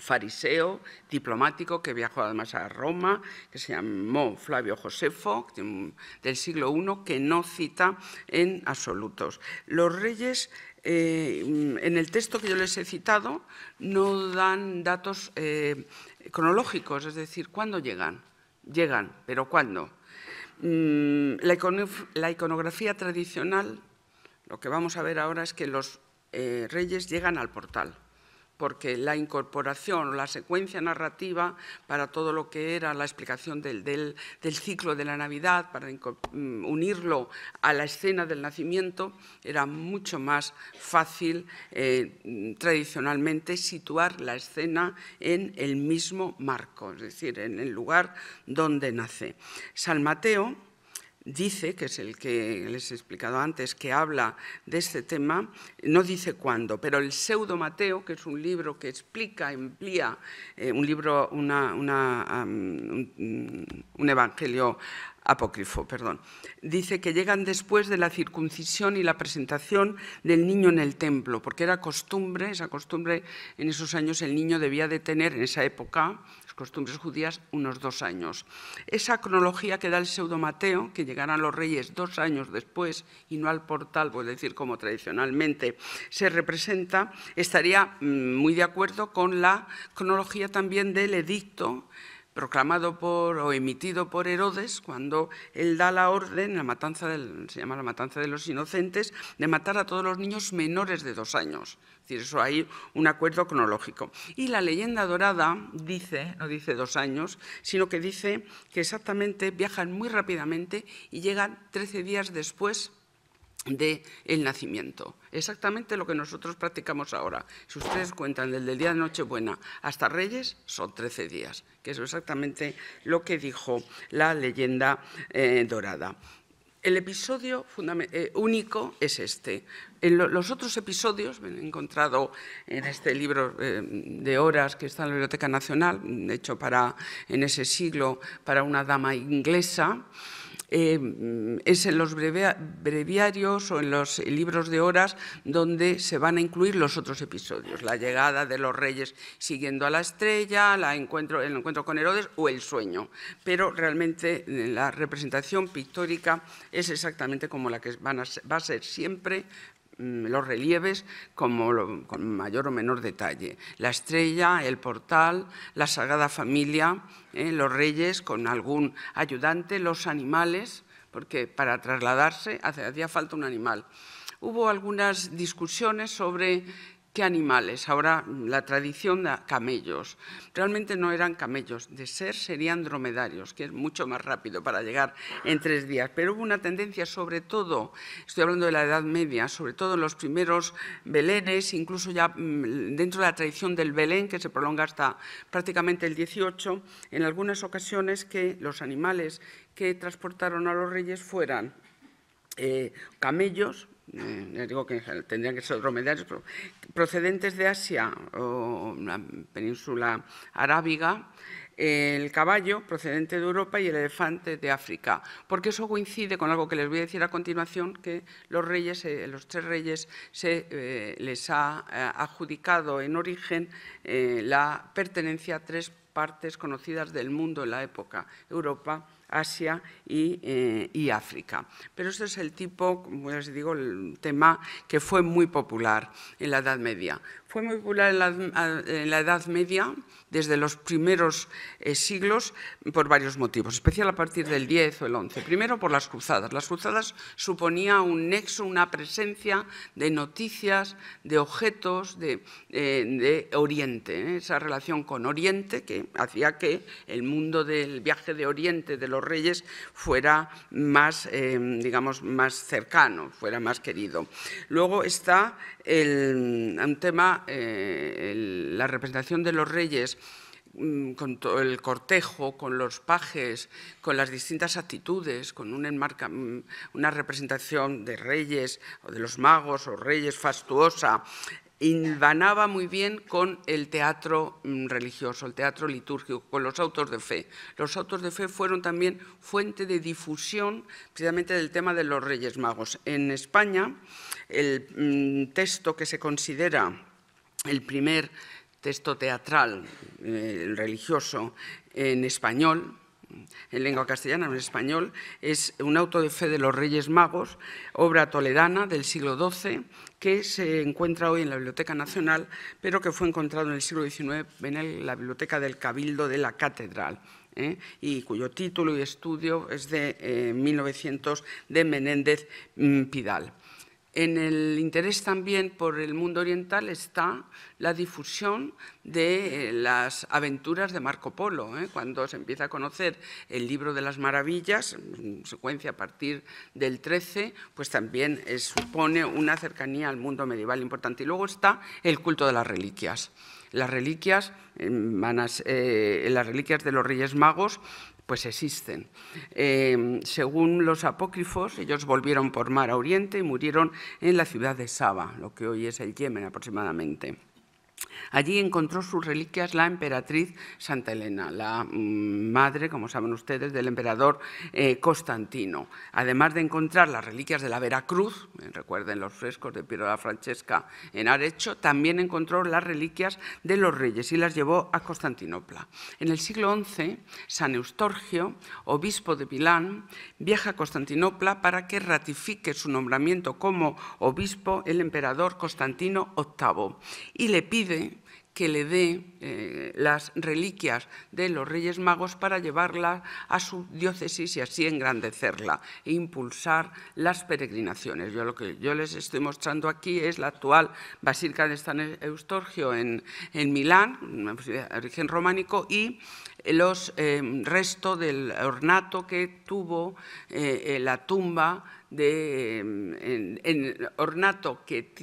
fariseo, diplomático, que viajó además a Roma, que se llamó Flavio Josefo, del siglo I, que no cita en absolutos. Los reyes eh, en el texto que yo les he citado no dan datos eh, cronológicos, es decir, cuándo llegan. Llegan, pero ¿cuándo? Mm, la, iconografía, tradicional, lo que vamos a ver ahora es que los eh, reyes llegan al portal porque la incorporación, la secuencia narrativa para todo lo que era la explicación del, ciclo de la Navidad, para mm, unirlo a la escena del nacimiento, era mucho más fácil eh, mm, tradicionalmente situar la escena en el mismo marco, es decir, en el lugar donde nace. San Mateo dice, que es el que les he explicado antes, que habla de este tema, no dice cuándo, pero el Pseudo Mateo, que es un libro que explica, emplía eh, un libro, una, un, un, evangelio apócrifo, perdón, dice que llegan después de la circuncisión y la presentación del niño en el templo, porque era costumbre, esa costumbre en esos años el niño debía de tener, en esa época, costumbres judías, unos dos años. Esa cronología que da el pseudo Mateo, que llegarán los reyes dos años después y no al portal, voy decir como tradicionalmente se representa, estaría mm, muy de acuerdo con la cronología también del edicto proclamado por o emitido por Herodes cuando él da la orden, la matanza del, se llama la matanza de los inocentes, de matar a todos los niños menores de dos años. Es decir, eso hay un acuerdo cronológico. Y la leyenda dorada dice, no dice dos años, sino que dice que exactamente viajan muy rápidamente y llegan trece días después del el nacimiento. Exactamente lo que nosotros practicamos ahora. Si ustedes cuentan desde el día de Nochebuena hasta Reyes, son 13 días, que es exactamente lo que dijo la leyenda eh, dorada. El episodio eh, único es este. En los otros episodios, he encontrado en este libro eh, de horas que está en la Biblioteca Nacional, hecho para, en ese siglo para una dama inglesa, eh, mm, es en los breviarios o en los libros de horas donde se van a incluir los otros episodios, la llegada de los reyes siguiendo a la estrella, el encuentro con Herodes o el sueño. Pero realmente eh, la representación pictórica es exactamente como la que va a ser siempre Mm, los relieves como con mayor o menor detalle. La estrella, el portal, la Sagrada Familia, eh, los reyes con algún ayudante, los animales, porque para trasladarse hacía falta un animal. Hubo algunas discusiones sobre ¿Qué animales? Ahora mm, la tradición de camellos. Realmente no eran camellos, de ser serían dromedarios, que es mucho más rápido para llegar en tres días. Pero hubo una tendencia, sobre todo, estoy hablando de la Edad Media, sobre todo en los primeros belenes, incluso ya mm, dentro de la tradición del Belén, que se prolonga hasta prácticamente el 18, en algunas ocasiones que los animales que transportaron a los reyes fueran eh, camellos, Mm, digo que tendrían que ser dromedarios, procedentes de Asia o la península arábiga, el caballo procedente de Europa y el elefante de África, porque eso coincide con algo que les voy a decir a continuación, que los reyes, eh, los tres reyes, se eh, les ha eh, adjudicado en origen la pertenencia a tres partes conocidas del mundo en la época, Europa, Asia eh, y, África. Pero este es el tipo, como les digo, el tema que fue muy popular en la Edad Media. Fue muy popular en la, Edad Media, desde los primeros eh, siglos, por varios motivos, especial a partir del 10 o el 11. Primero, por las cruzadas. Las cruzadas suponía un nexo, una presencia de noticias, de objetos, de, eh, Oriente, ¿eh? esa relación con Oriente que hacía que el mundo del viaje de Oriente de los reyes fuera más, em, digamos, más cercano, fuera más querido. Luego está el, un tema eh, la representación de los reyes mm, con todo el cortejo, con los pajes, con las distintas actitudes, con mm, una representación de reyes o de los magos o reyes fastuosa, invanaba muy bien con el teatro mm, religioso, el teatro litúrgico, con los autos de fe. Los autos de fe fueron también fuente de difusión precisamente del tema de los Reyes Magos. En España, el texto que se considera el primer texto teatral eh, religioso en español, en lengua castellana, en español, es un auto de fe de los Reyes Magos, obra toledana del siglo XII, que se encuentra hoy en la Biblioteca Nacional, pero que fue encontrado en el siglo XIX en la Biblioteca del Cabildo de la Catedral. ¿eh? y cuyo título y estudio es de 1900 eh, de Menéndez mm, Pidal. En el interés también por el mundo oriental está la difusión de eh, las aventuras de Marco Polo. ¿eh? Cuando se empieza a conocer el libro de las maravillas, en secuencia a partir del 13, pues también eh, supone una cercanía al mundo medieval importante. Y luego está el culto de las reliquias. Las reliquias, las reliquias de los Reyes Magos pues existen. Em, según los apócrifos, ellos volvieron por mar a Oriente y murieron en la ciudad de Saba, lo que hoy es el Yemen aproximadamente. Allí encontró sus reliquias la emperatriz Santa Elena, la mm, madre, como saben ustedes, del emperador eh, Constantino. Además de encontrar las reliquias de la Veracruz, eh, recuerden los frescos de Piero la Francesca en Arecho, también encontró las reliquias de los reyes y las llevó a Constantinopla. En el siglo XI, San Eustorgio, obispo de Milán, viaja a Constantinopla para que ratifique su nombramiento como obispo el emperador Constantino VIII y le pide que le dé eh, las reliquias de los Reyes Magos para llevarlas a su diócesis y así engrandecerla e impulsar las peregrinaciones. Yo lo que yo les estoy mostrando aquí es la actual Basílica de San Eustorgio en, en Milán, de origen románico, y los eh, restos del ornato que tuvo eh, la tumba de en, ornato que,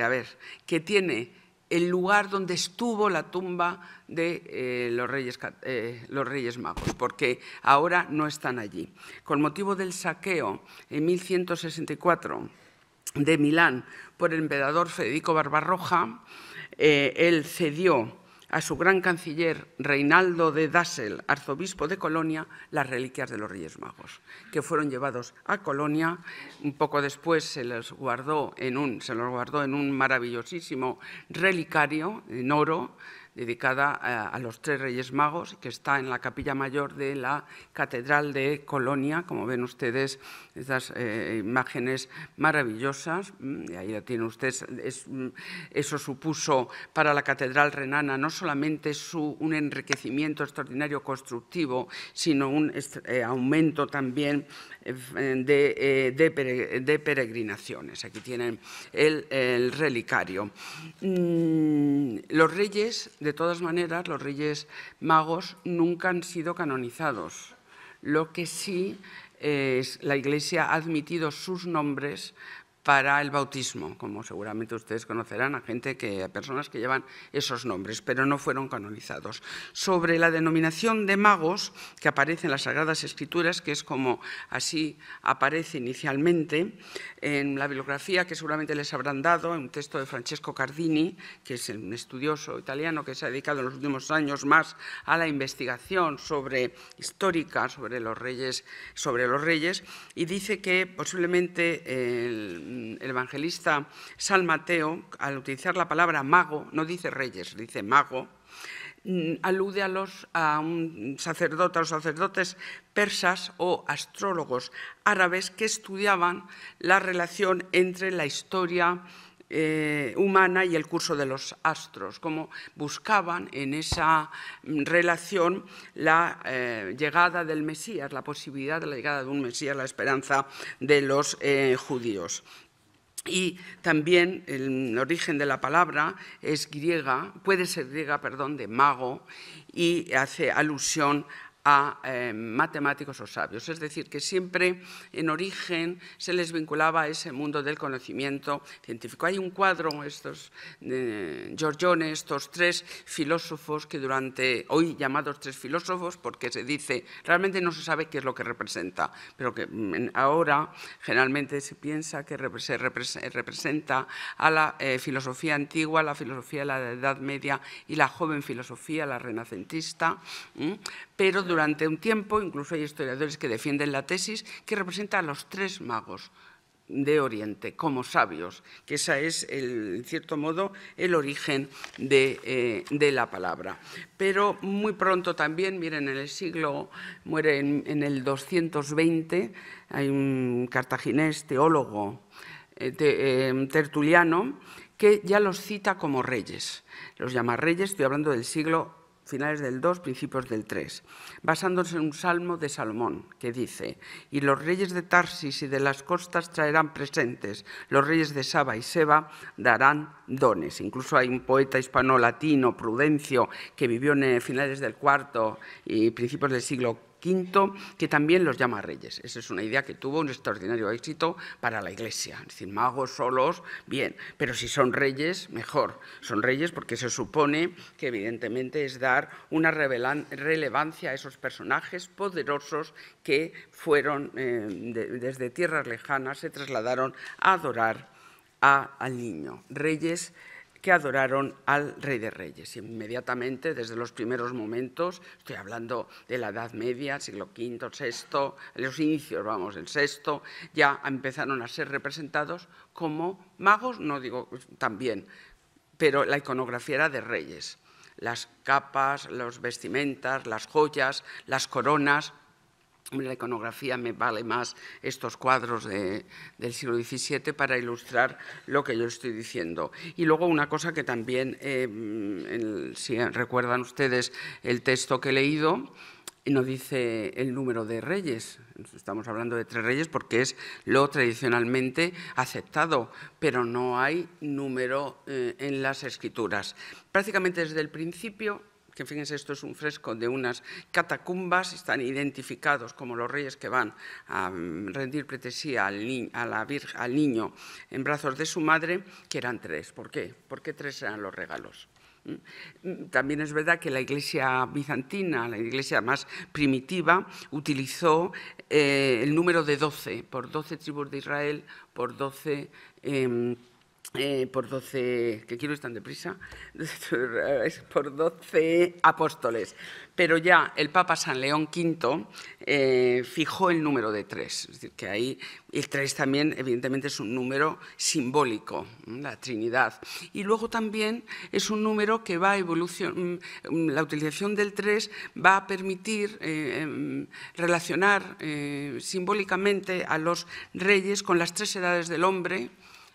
a ver, que tiene el lugar donde estuvo la tumba de eh, los, reyes, eh, los, Magos, porque ahora no están allí. Con motivo del saqueo en 1164 de Milán por el emperador Federico Barbarroja, eh, él cedió a su gran canciller Reinaldo de Dassel, arzobispo de Colonia, las reliquias de los Reyes Magos, que fueron llevados a Colonia. Un poco después se los guardó en un, se los guardó en un maravillosísimo relicario en oro dedicada eh, a, los tres Reyes Magos, que está en la capilla mayor de la Catedral de Colonia. Como ven ustedes, estas eh, imágenes maravillosas, mm, y ahí la tiene ustedes, mm, eso supuso para la Catedral Renana no solamente su, un enriquecimiento extraordinario constructivo, sino un eh, aumento también eh, de, peregrinaciones. Aquí tienen el, el relicario. Mm, los reyes, de todas maneras, los reyes magos nunca han sido canonizados. Lo que sí es, la Iglesia ha admitido sus nombres para el bautismo, como seguramente ustedes conocerán a gente que personas que llevan esos nombres, pero no fueron canonizados. Sobre la denominación de magos que aparece en las Sagradas Escrituras, que es como así aparece inicialmente en la bibliografía que seguramente les habrán dado, en un texto de Francesco Cardini, que es un estudioso italiano que se ha dedicado en los últimos años más a la investigación sobre histórica sobre los reyes, sobre los reyes, y dice que posiblemente el el evangelista San Mateo, al utilizar la palabra mago, no dice reyes, dice mago, mm, alude a, los, un sacerdote, sacerdotes persas o astrólogos árabes que estudiaban la relación entre la historia eh, humana y el curso de los astros, como buscaban en esa relación la eh, llegada del Mesías, la posibilidad de la llegada de un Mesías, la esperanza de los eh, judíos. Y también el origen de la palabra es griega, puede ser griega, perdón, de mago, y hace alusión a eh, matemáticos o sabios. Es decir, que siempre en origen se les vinculaba a ese mundo del conocimiento científico. Hay un cuadro, estos eh, Giorgione, estos tres filósofos que durante, hoy llamados tres filósofos, porque se dice, realmente no se sabe qué es lo que representa, pero que mm, ahora generalmente se piensa que representa a la eh, filosofía antigua, la filosofía de la Edad Media y la joven filosofía, la renacentista, pero durante un tiempo, incluso hay historiadores que defienden la tesis, que representa a los tres magos de Oriente como sabios, que esa es, en cierto modo, el origen eh, de, la palabra. Pero muy pronto también, miren, en el siglo, muere en, el 220, hay un cartaginés teólogo eh, eh, tertuliano que ya los cita como reyes, los llama reyes, estoy hablando del siglo finales del 2, principios del 3, basándose en un salmo de Salomón que dice, y los reyes de Tarsis y de las costas traerán presentes, los reyes de Saba y Seba darán dones. Incluso hay un poeta hispano-latino, Prudencio, que vivió en eh, finales del cuarto y principios del siglo Quinto, que también los llama reyes. Esa es una idea que tuvo un extraordinario éxito para la Iglesia. Es decir, magos solos, bien, pero si son reyes, mejor. Son reyes porque se supone que evidentemente es dar una relevancia a esos personajes poderosos que fueron eh, desde tierras lejanas, se trasladaron a adorar al niño. Reyes que adoraron al Rey de Reyes. Inmediatamente, desde los primeros momentos, estoy hablando de la Edad Media, siglo V, VI, los inicios, vamos, el VI, ya empezaron a ser representados como magos, no digo también, pero la iconografía era de reyes. Las capas, los vestimentas, las joyas, las coronas, la iconografía me vale más estos cuadros del siglo XVII para ilustrar lo que yo estoy diciendo. Y luego una cosa que también, em, si recuerdan ustedes el texto que he leído, no dice el número de reyes, estamos hablando de tres reyes porque es lo tradicionalmente aceptado, pero no hay número eh, en las escrituras. Prácticamente desde el principio que fíjense, esto es un fresco de unas catacumbas, están identificados como los reyes que van a mm, rendir pretesía al, al niño en brazos de su madre, que eran tres. ¿Por qué? Porque tres eran los regalos. ¿Mm? Mm, también es verdad que la iglesia bizantina, la iglesia más primitiva, utilizó eh, el número de doce, por doce tribus de Israel, por doce... Em, eh, por 12, que quiero estar deprisa, [laughs] por 12 apóstoles. Pero ya el Papa San León V eh, fijó el número de tres. Es decir, que ahí el tres también, evidentemente, es un número simbólico, la Trinidad. Y luego también es un número que va a evolucionar. Mm, la utilización del tres va a permitir eh, em, relacionar simbólicamente a los reyes con las tres edades del hombre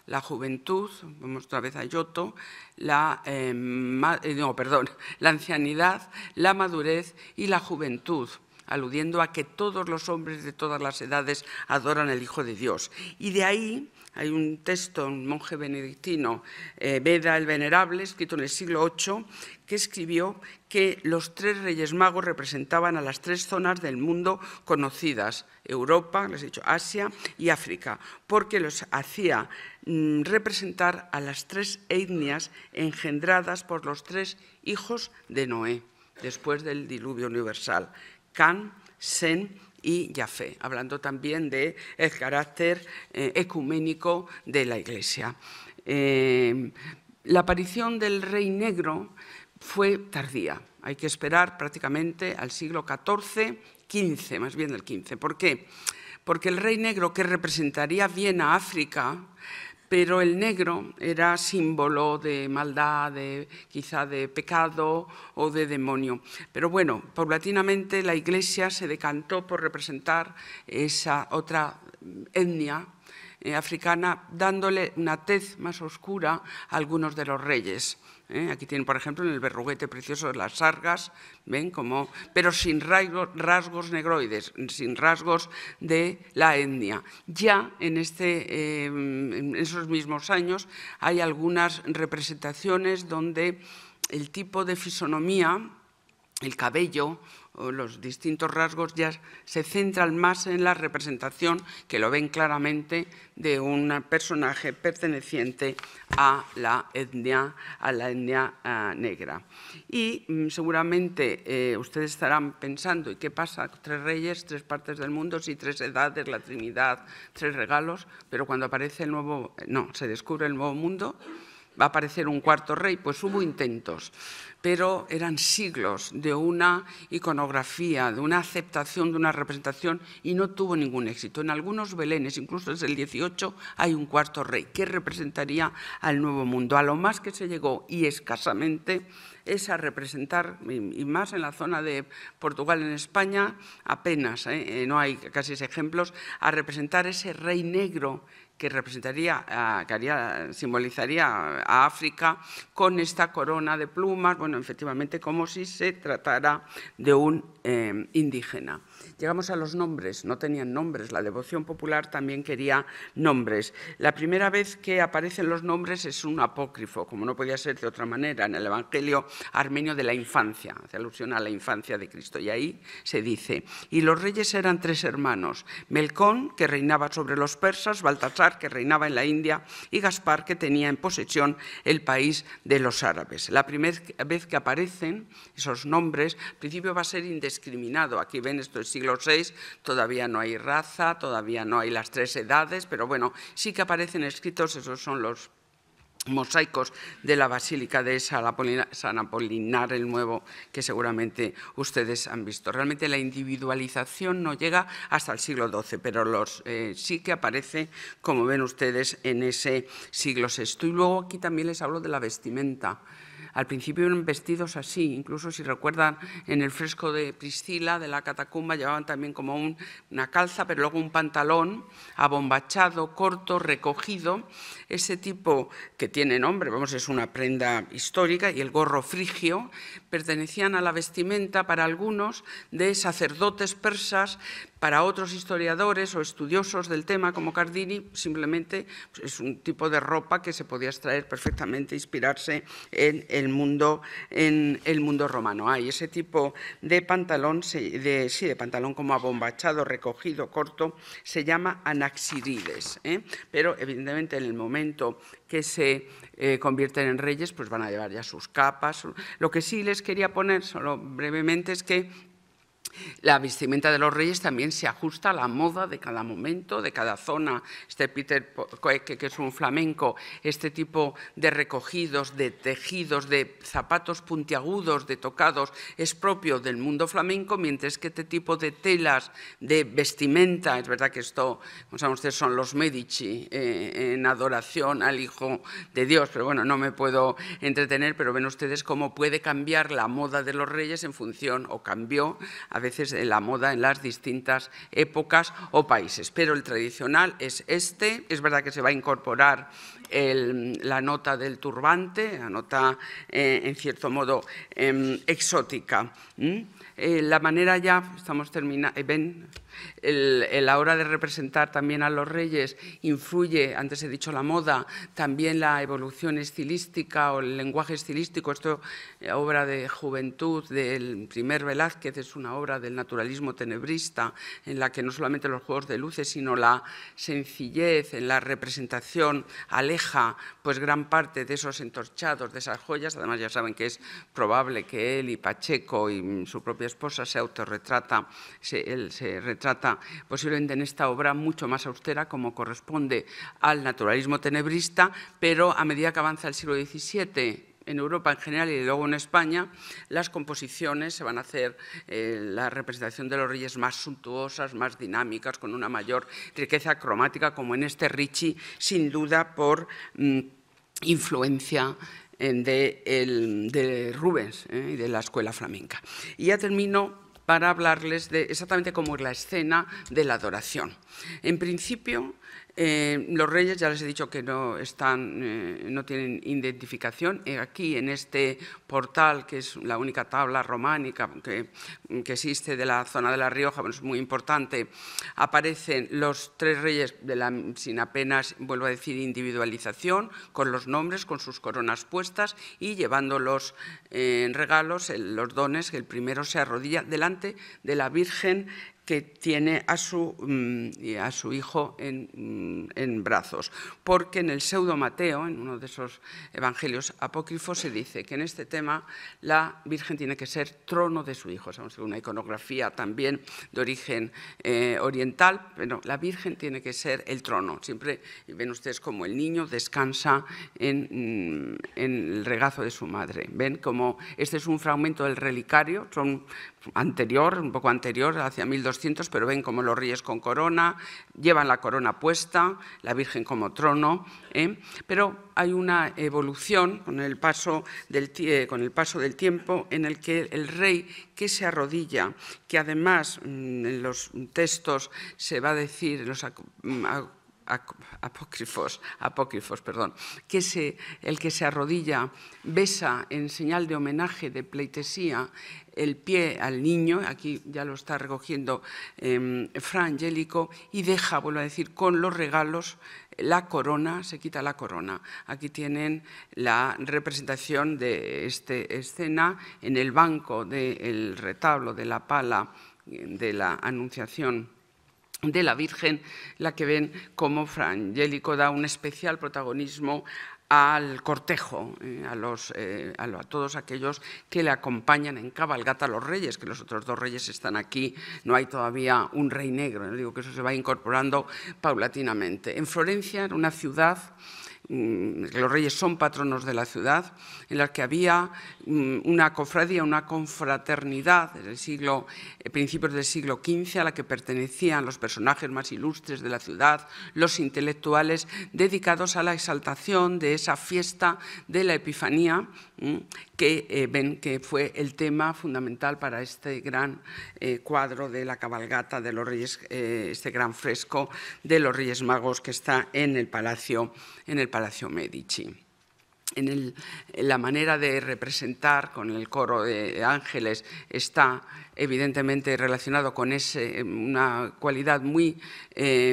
la juventud, vamos otra vez a Yoto, la, eh, eh, no, perdón, la ancianidad, la madurez y la juventud aludiendo a que todos los hombres de todas las edades adoran al Hijo de Dios. Y de ahí hay un texto, un monje benedictino, Beda eh, el Venerable, escrito en el siglo VIII, que escribió que los tres reyes magos representaban a las tres zonas del mundo conocidas, Europa, les he dicho, Asia y África, porque los hacía mm, representar a las tres etnias engendradas por los tres hijos de Noé, después del diluvio universal, Can, Sen y fe hablando también del carácter eh, ecuménico de la Iglesia. Eh, la aparición del rey negro fue tardía, hay que esperar prácticamente al siglo XIV, XV, más bien del XV. ¿Por qué? Porque el rey negro que representaría bien a África pero el negro era símbolo de maldad, quizá de pecado o de demonio. Pero bueno, paulatinamente la Iglesia se decantó por representar esa otra etnia eh, africana, dándole una tez más oscura a algunos de los reyes. ¿eh? Aquí tienen, por ejemplo, en el verruguete precioso de las sargas, pero sin rasgos, negroides, sin rasgos de la etnia. Ya este, eh, en esos mismos años hay algunas representaciones donde el tipo de fisonomía, el cabello los distintos rasgos ya se centran más en la representación, que lo ven claramente, de un personaje perteneciente a la etnia, a la ah, negra. Y mm, seguramente eh, ustedes estarán pensando, ¿y qué pasa? Tres reyes, tres partes del mundo, sí, tres edades, la Trinidad, tres regalos, pero cuando aparece el nuevo, no, se descubre el nuevo mundo, va a aparecer un cuarto rey, pues hubo intentos pero eran siglos de una iconografía, de una aceptación, de una representación, y no tuvo ningún éxito. En algunos belenes, incluso desde el 18, hay un cuarto rey que representaría al nuevo mundo. A lo más que se llegó, y escasamente, es a representar, y más en la zona de Portugal, en España, apenas, ¿eh? Eh, no hay casi ejemplos, a representar ese rey negro que representaría, que simbolizaría a África con esta corona de plumas, bueno, efectivamente, como si se tratara de un eh, indígena. Llegamos a los nombres, no tenían nombres, la devoción popular también quería nombres. La primera vez que aparecen los nombres es un apócrifo, como no podía ser de otra manera, en el Evangelio armenio de la infancia, hace alusión a la infancia de Cristo. Y ahí se dice, y los reyes eran tres hermanos, Melcón, que reinaba sobre los persas, Baltasar, que reinaba en la India, y Gaspar, que tenía en posesión el país de los árabes. La primera vez que aparecen esos nombres, al principio va a ser indiscriminado. Aquí ven, esto del siglo VI, todavía no hay raza, todavía no hay las tres edades, pero bueno, sí que aparecen escritos, esos son los mosaicos de la Basílica de San Apolinar el Nuevo, que seguramente ustedes han visto. Realmente la individualización no llega hasta el siglo XII, pero los, eh, sí que aparece, como ven ustedes, en ese siglo VI. Y luego aquí también les hablo de la vestimenta. Al principio eran vestidos así, incluso si recuerdan en el fresco de Priscila de la catacumba llevaban también como una calza, pero luego un pantalón abombachado, corto, recogido, ese tipo que tiene nombre, vamos, es una prenda histórica, y el gorro frigio, pertenecían a la vestimenta para algunos de sacerdotes persas, para otros historiadores o estudiosos del tema como Cardini, simplemente pues, es un tipo de ropa que se podía extraer perfectamente, inspirarse en el mundo, en el mundo romano. Hay ah, ese tipo de pantalón, de, sí, de pantalón como abombachado, recogido, corto, se llama anaxirides, ¿eh? pero evidentemente en el momento que se eh, convierten en reyes, pues van a llevar ya sus capas. Lo que sí les quería poner, solo brevemente, es que la vestimenta de los reyes también se ajusta a la moda de cada momento, de cada zona. Este Peter que, que es un flamenco, este tipo de recogidos, de tejidos, de zapatos puntiagudos, de tocados, es propio del mundo flamenco, mientras que este tipo de telas, de vestimenta, es verdad que esto, como saben ustedes, son los Medici eh, en adoración al Hijo de Dios, pero bueno, no me puedo entretener, pero ven ustedes cómo puede cambiar la moda de los reyes en función, o cambió, a veces en la moda en las distintas épocas o países. Pero el tradicional es este, es verdad que se va a incorporar la nota del turbante, la nota eh, en cierto modo em, exótica. ¿Mm? Eh, la manera ya, estamos terminando, eh, la el de representar también a los reyes influye, antes he dicho la moda, también la evolución estilística o el lenguaje estilístico. Esta eh, obra de juventud del primer Velázquez, es una obra del naturalismo tenebrista, en la que no solamente los juegos de luces, sino la sencillez en la representación aleja pues gran parte de esos entorchados, de esas joyas. Además, ya saben que es probable que él y Pacheco y mm, su propia esposa se autorretrata, él se trata posiblemente en esta obra mucho más austera, como corresponde al naturalismo tenebrista, pero a medida que avanza el siglo XVII en Europa en general y luego en España, las composiciones se van a hacer eh, la representación de los reyes más suntuosas, más dinámicas, con una mayor riqueza cromática, como en este Ricci, sin duda por mm, influencia eh, de, Rubens eh, y de la escuela flamenca. Y ya termino para hablarles de exactamente cómo es la escena de la adoración. En principio, eh, los reyes, ya les he dicho que no, están, eh, no tienen identificación. Eh, aquí, en este portal, que es la única tabla románica que, existe de la zona de La Rioja, es muy importante, aparecen los tres reyes de la, sin apenas, vuelvo a decir, individualización, con los nombres, con sus coronas puestas y llevando los regalos, los dones, que el primero se arrodilla delante de la Virgen que tiene a su, mm, a su hijo mm, en, brazos, porque en el pseudo Mateo, en uno de esos evangelios apócrifos, se dice que en este tema la Virgen tiene que ser trono de su hijo, Es una iconografía también de origen eh, oriental, pero la Virgen tiene que ser el trono. Siempre ven ustedes como el niño descansa en, mm, en el regazo de su madre. Ven como este es un fragmento del relicario, son anterior, un poco anterior, hacia 1200 pero ven como los reyes con corona, llevan la corona puesta, la Virgen como trono, ¿eh? pero hay una evolución con el, paso del, eh, con el paso del tiempo en el que el rey que se arrodilla, que además mm, en los textos se va a decir, los mm, apócrifos, apócrifos perdón, que se, el que se arrodilla besa en señal de homenaje, de pleitesía, el pie al niño, aquí ya lo está recogiendo em, Fra Angélico, y deja, vuelvo a decir, con los regalos la corona, se quita la corona. Aquí tienen la representación de esta escena en el banco del retablo de la pala de la Anunciación de la Virgen, la que ven como Fra da un especial protagonismo al cortejo, eh, a, los, eh, todos aquellos que le acompañan en cabalgata a los reyes, que los otros dos reyes están aquí, no hay todavía un rey negro, ¿eh? digo que eso se va incorporando paulatinamente. En Florencia, en una ciudad Mm, los reyes son patronos de la ciudad, en la que había mm, una cofradía, una confraternidad del siglo, eh, principios del siglo XV, a la que pertenecían los personajes más ilustres de la ciudad, los intelectuales, dedicados a la exaltación de esa fiesta de la Epifanía, que eh, ven que fue el tema fundamental para este gran eh, cuadro de la cabalgata de los Reyes, eh, este gran fresco de los Reyes Magos que está en el Palacio, en el Palacio Medici. En, la manera de representar con el coro de ángeles está evidentemente relacionado con una cualidad muy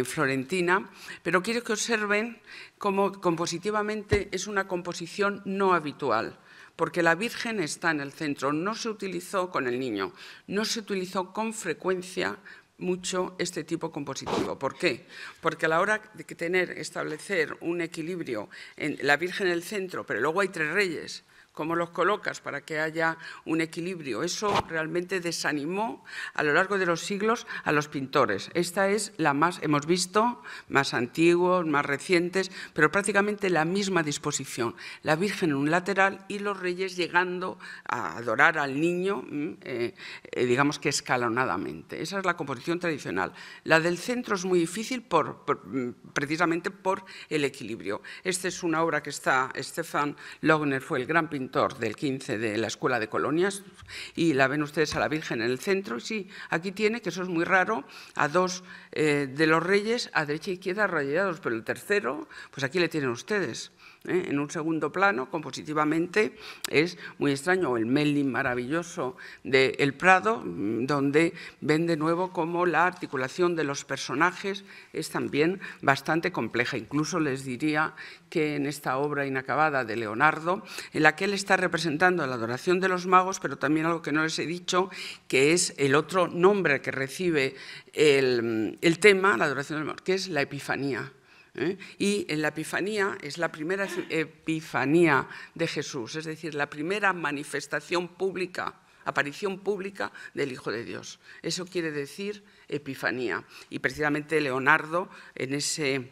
florentina, pero quiero que observen cómo compositivamente es una composición no habitual porque la Virgen está en el centro. No se utilizó con el niño, no se utilizó con frecuencia mucho este tipo compositivo. ¿Por qué? Porque a la hora de tener, establecer un equilibrio en la Virgen en el centro, pero luego hay tres reyes, cómo los colocas para que haya un equilibrio. Eso realmente desanimó a lo largo de los siglos a los pintores. Esta es la más, hemos visto, más antiguos, más recientes, pero prácticamente la misma disposición. La Virgen en un lateral y los reyes llegando a adorar al niño, mm, eh, eh, digamos que escalonadamente. Esa es la composición tradicional. La del centro es muy difícil por, mm, precisamente por el equilibrio. Esta es una obra que está, Stefan Logner fue el gran pintor, del 15 de la Escuela de Colonias y la ven ustedes a la Virgen en el centro. Y sí, aquí tiene, que eso es muy raro, a dos eh, de los reyes a derecha e izquierda rayados, pero el tercero, pues aquí le tienen ustedes. ¿eh? en un segundo plano, compositivamente es muy extraño, el Melling maravilloso de El Prado, mm, donde ven de nuevo cómo la articulación de los personajes es también bastante compleja. Incluso les diría que en esta obra inacabada de Leonardo, en la que él está representando la adoración de los magos, pero también algo que no les he dicho, que es el otro nombre que recibe el, tema, la adoración los magos, que es la epifanía. ¿eh? Y en la Epifanía es la primera Epifanía de Jesús, es decir, la primera manifestación pública, aparición pública del Hijo de Dios. Eso quiere decir Epifanía. Y precisamente Leonardo, en ese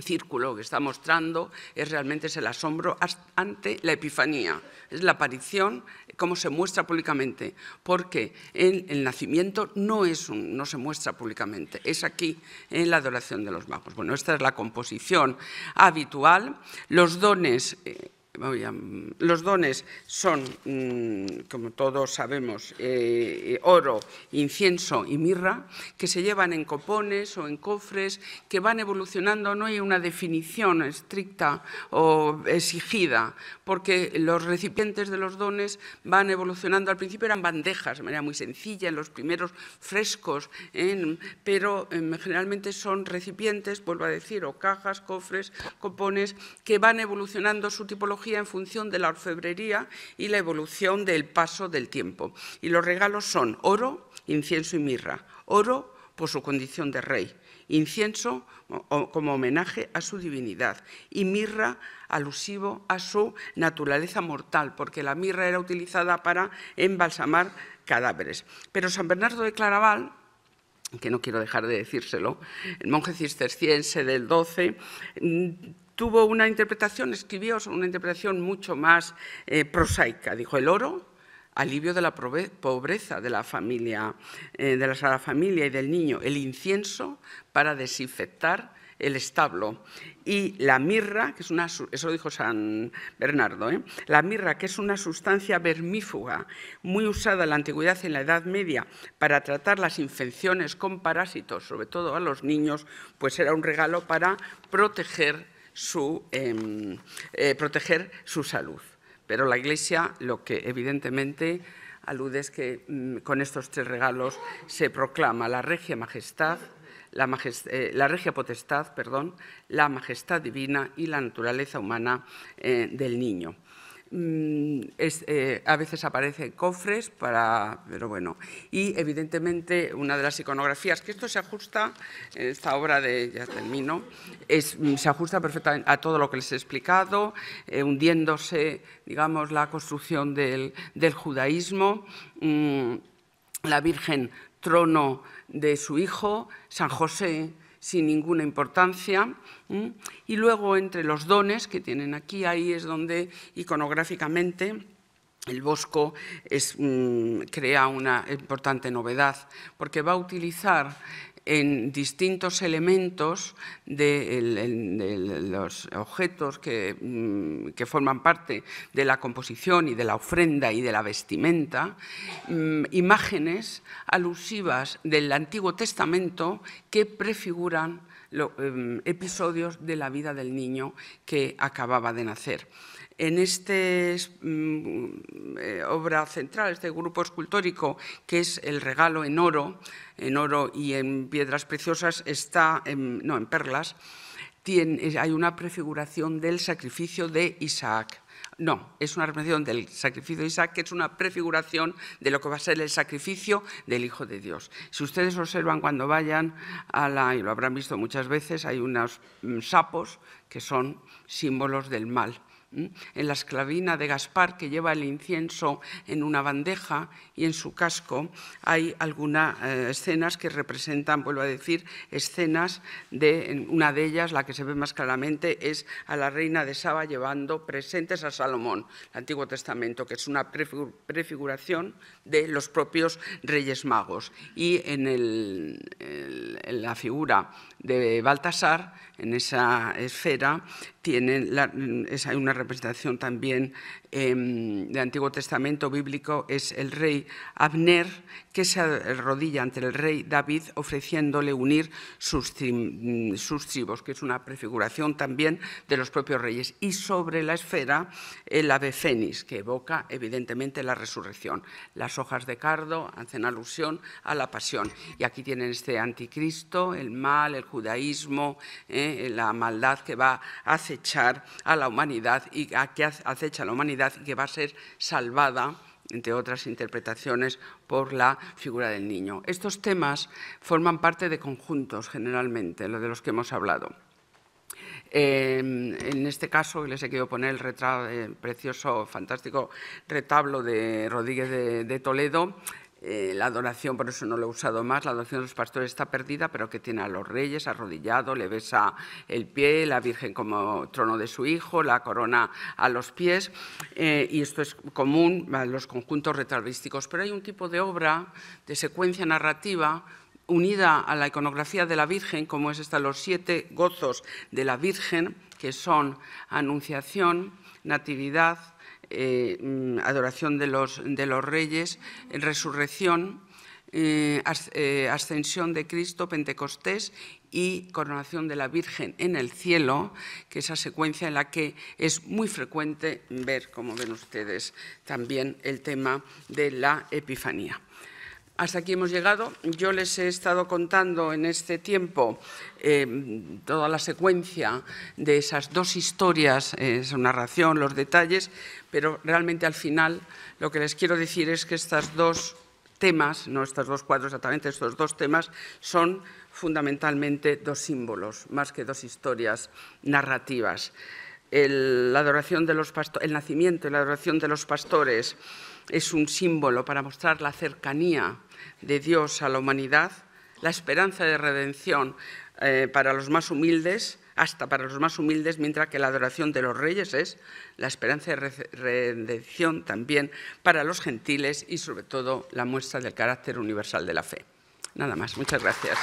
círculo que está mostrando, es realmente es el asombro ante la Epifanía, es la aparición ¿Cómo se muestra públicamente, porque el nacimiento no, se muestra públicamente, es aquí en la adoración de los magos. Bueno, esta es la composición habitual. Los dones... Eh, Mm, los dones son, mm, como todos sabemos, eh, oro, incienso y mirra, que se llevan en copones o en cofres, que van evolucionando. No hay una definición estricta o exigida, porque los recipientes de los dones van evolucionando. Al principio eran bandejas, de manera muy sencilla, en los primeros frescos, ¿eh? pero em, generalmente son recipientes, vuelvo a decir, o cajas, cofres, copones, que van evolucionando su tipología en función de la orfebrería y la evolución del paso del tiempo. Y los regalos son oro, incienso y mirra. Oro por su condición de rey, incienso como homenaje a su divinidad y mirra alusivo a su naturaleza mortal, porque la mirra era utilizada para embalsamar cadáveres. Pero San Bernardo de Claraval, que no quiero dejar de decírselo, el monje cisterciense del 12, tuvo una interpretación, escribió una interpretación mucho más eh, prosaica. Dijo, el oro, alivio de la pobreza de la familia, eh, de la Familia y del niño, el incienso para desinfectar el establo y la mirra, que es una, eso dijo San Bernardo, ¿eh? la mirra, que es una sustancia vermífuga muy usada en la antigüedad y en la Edad Media para tratar las infecciones con parásitos, sobre todo a los niños, pues era un regalo para proteger su, em, eh, proteger su salud. Pero la Iglesia lo que evidentemente alude es que mm, con estos tres regalos se proclama la regia majestad, eh, la regia potestad, perdón, la majestad divina y la naturaleza humana eh, del niño. Mm, eh, a veces aparecen cofres para, pero bueno, y evidentemente una de las iconografías, que esto se ajusta, esta obra de, ya termino, mm, se ajusta perfectamente a todo lo que les he explicado, eh, hundiéndose, digamos, la construcción del, judaísmo, mm, la Virgen trono de su hijo, San José, sin ninguna importancia. Y luego entre los dones que tienen aquí, ahí es donde iconográficamente el Bosco mm, crea una importante novedad, porque va a utilizar en distintos elementos de, los objetos que, mm, que, forman parte de la composición y de la ofrenda y de la vestimenta, mm, imágenes alusivas del Antiguo Testamento que prefiguran em, episodios de la vida del niño que acababa de nacer en esta mm, eh, obra central, este grupo escultórico, que es el regalo en oro, en oro y en piedras preciosas, está, no, en perlas, eh, hay una prefiguración del sacrificio de Isaac. No, es una representación del sacrificio de Isaac, que es una prefiguración de lo que va a ser el sacrificio del Hijo de Dios. Si ustedes observan cuando vayan a la, y lo habrán visto muchas veces, hay unos mm, sapos que son símbolos del mal en la esclavina de Gaspar que lleva el incienso en una bandeja y en su casco hay algunas eh, escenas que representan, vuelvo a decir, escenas de una de ellas, la que se ve más claramente, es a la reina de Saba llevando presentes a Salomón, el Antiguo Testamento, que es una prefiguración de los propios reyes magos. Y en la figura de Baltasar, en esa esfera, tienen la, mm, es, hay una representación también Em, de Antiguo Testamento bíblico es el rey Abner, que se arrodilla ante el rey David ofreciéndole unir sus, mm, sus que es una prefiguración también de los propios reyes. Y sobre la esfera, el ave fénix, que evoca evidentemente la resurrección. Las hojas de cardo hacen alusión a la pasión. Y aquí tienen este anticristo, el mal, el judaísmo, eh, la maldad que va a acechar a la humanidad y a que acecha a la humanidad y que va a ser salvada entre otras interpretaciones, por la figura del niño. Estos temas forman parte de conjuntos, generalmente, lo de los que hemos hablado. Em, en este caso les he querido poner el, eh, precioso, fantástico retablo de Rodríguez de Toledo, eh, la adoración, por eso no lo he usado más, la adoración de los pastores está perdida, pero que tiene a los reyes arrodillado, le besa el pie, la Virgen como trono de su hijo, la corona a los pies, eh, y esto es común en los conjuntos retardísticos. Pero hay un tipo de obra, de secuencia narrativa, unida a la iconografía de la Virgen, como es esta, los siete gozos de la Virgen, que son anunciación, natividad, eh, mm, adoración de los, reyes, resurrección, eh, eh, ascensión de Cristo, Pentecostés y coronación de la Virgen en el cielo, que es esa secuencia en la que es muy frecuente ver, como ven ustedes, también el tema de la Epifanía. Hasta aquí hemos llegado. Yo les he estado contando en este tiempo eh, toda la secuencia de esas dos historias, eh, su narración, los detalles, pero realmente al final lo que les quiero decir es que estos dos temas, no estos dos cuadros exactamente, estos dos temas son fundamentalmente dos símbolos, más que dos historias narrativas. la adoración de los el nacimiento y la adoración de los pastores, es un símbolo para mostrar la cercanía de Dios a la humanidad, la esperanza de redención eh, para los más humildes, hasta para los más humildes, mientras que la adoración de los reyes es la esperanza de redención también para los gentiles y sobre todo la muestra del carácter universal de la fe. Nada más, muchas gracias.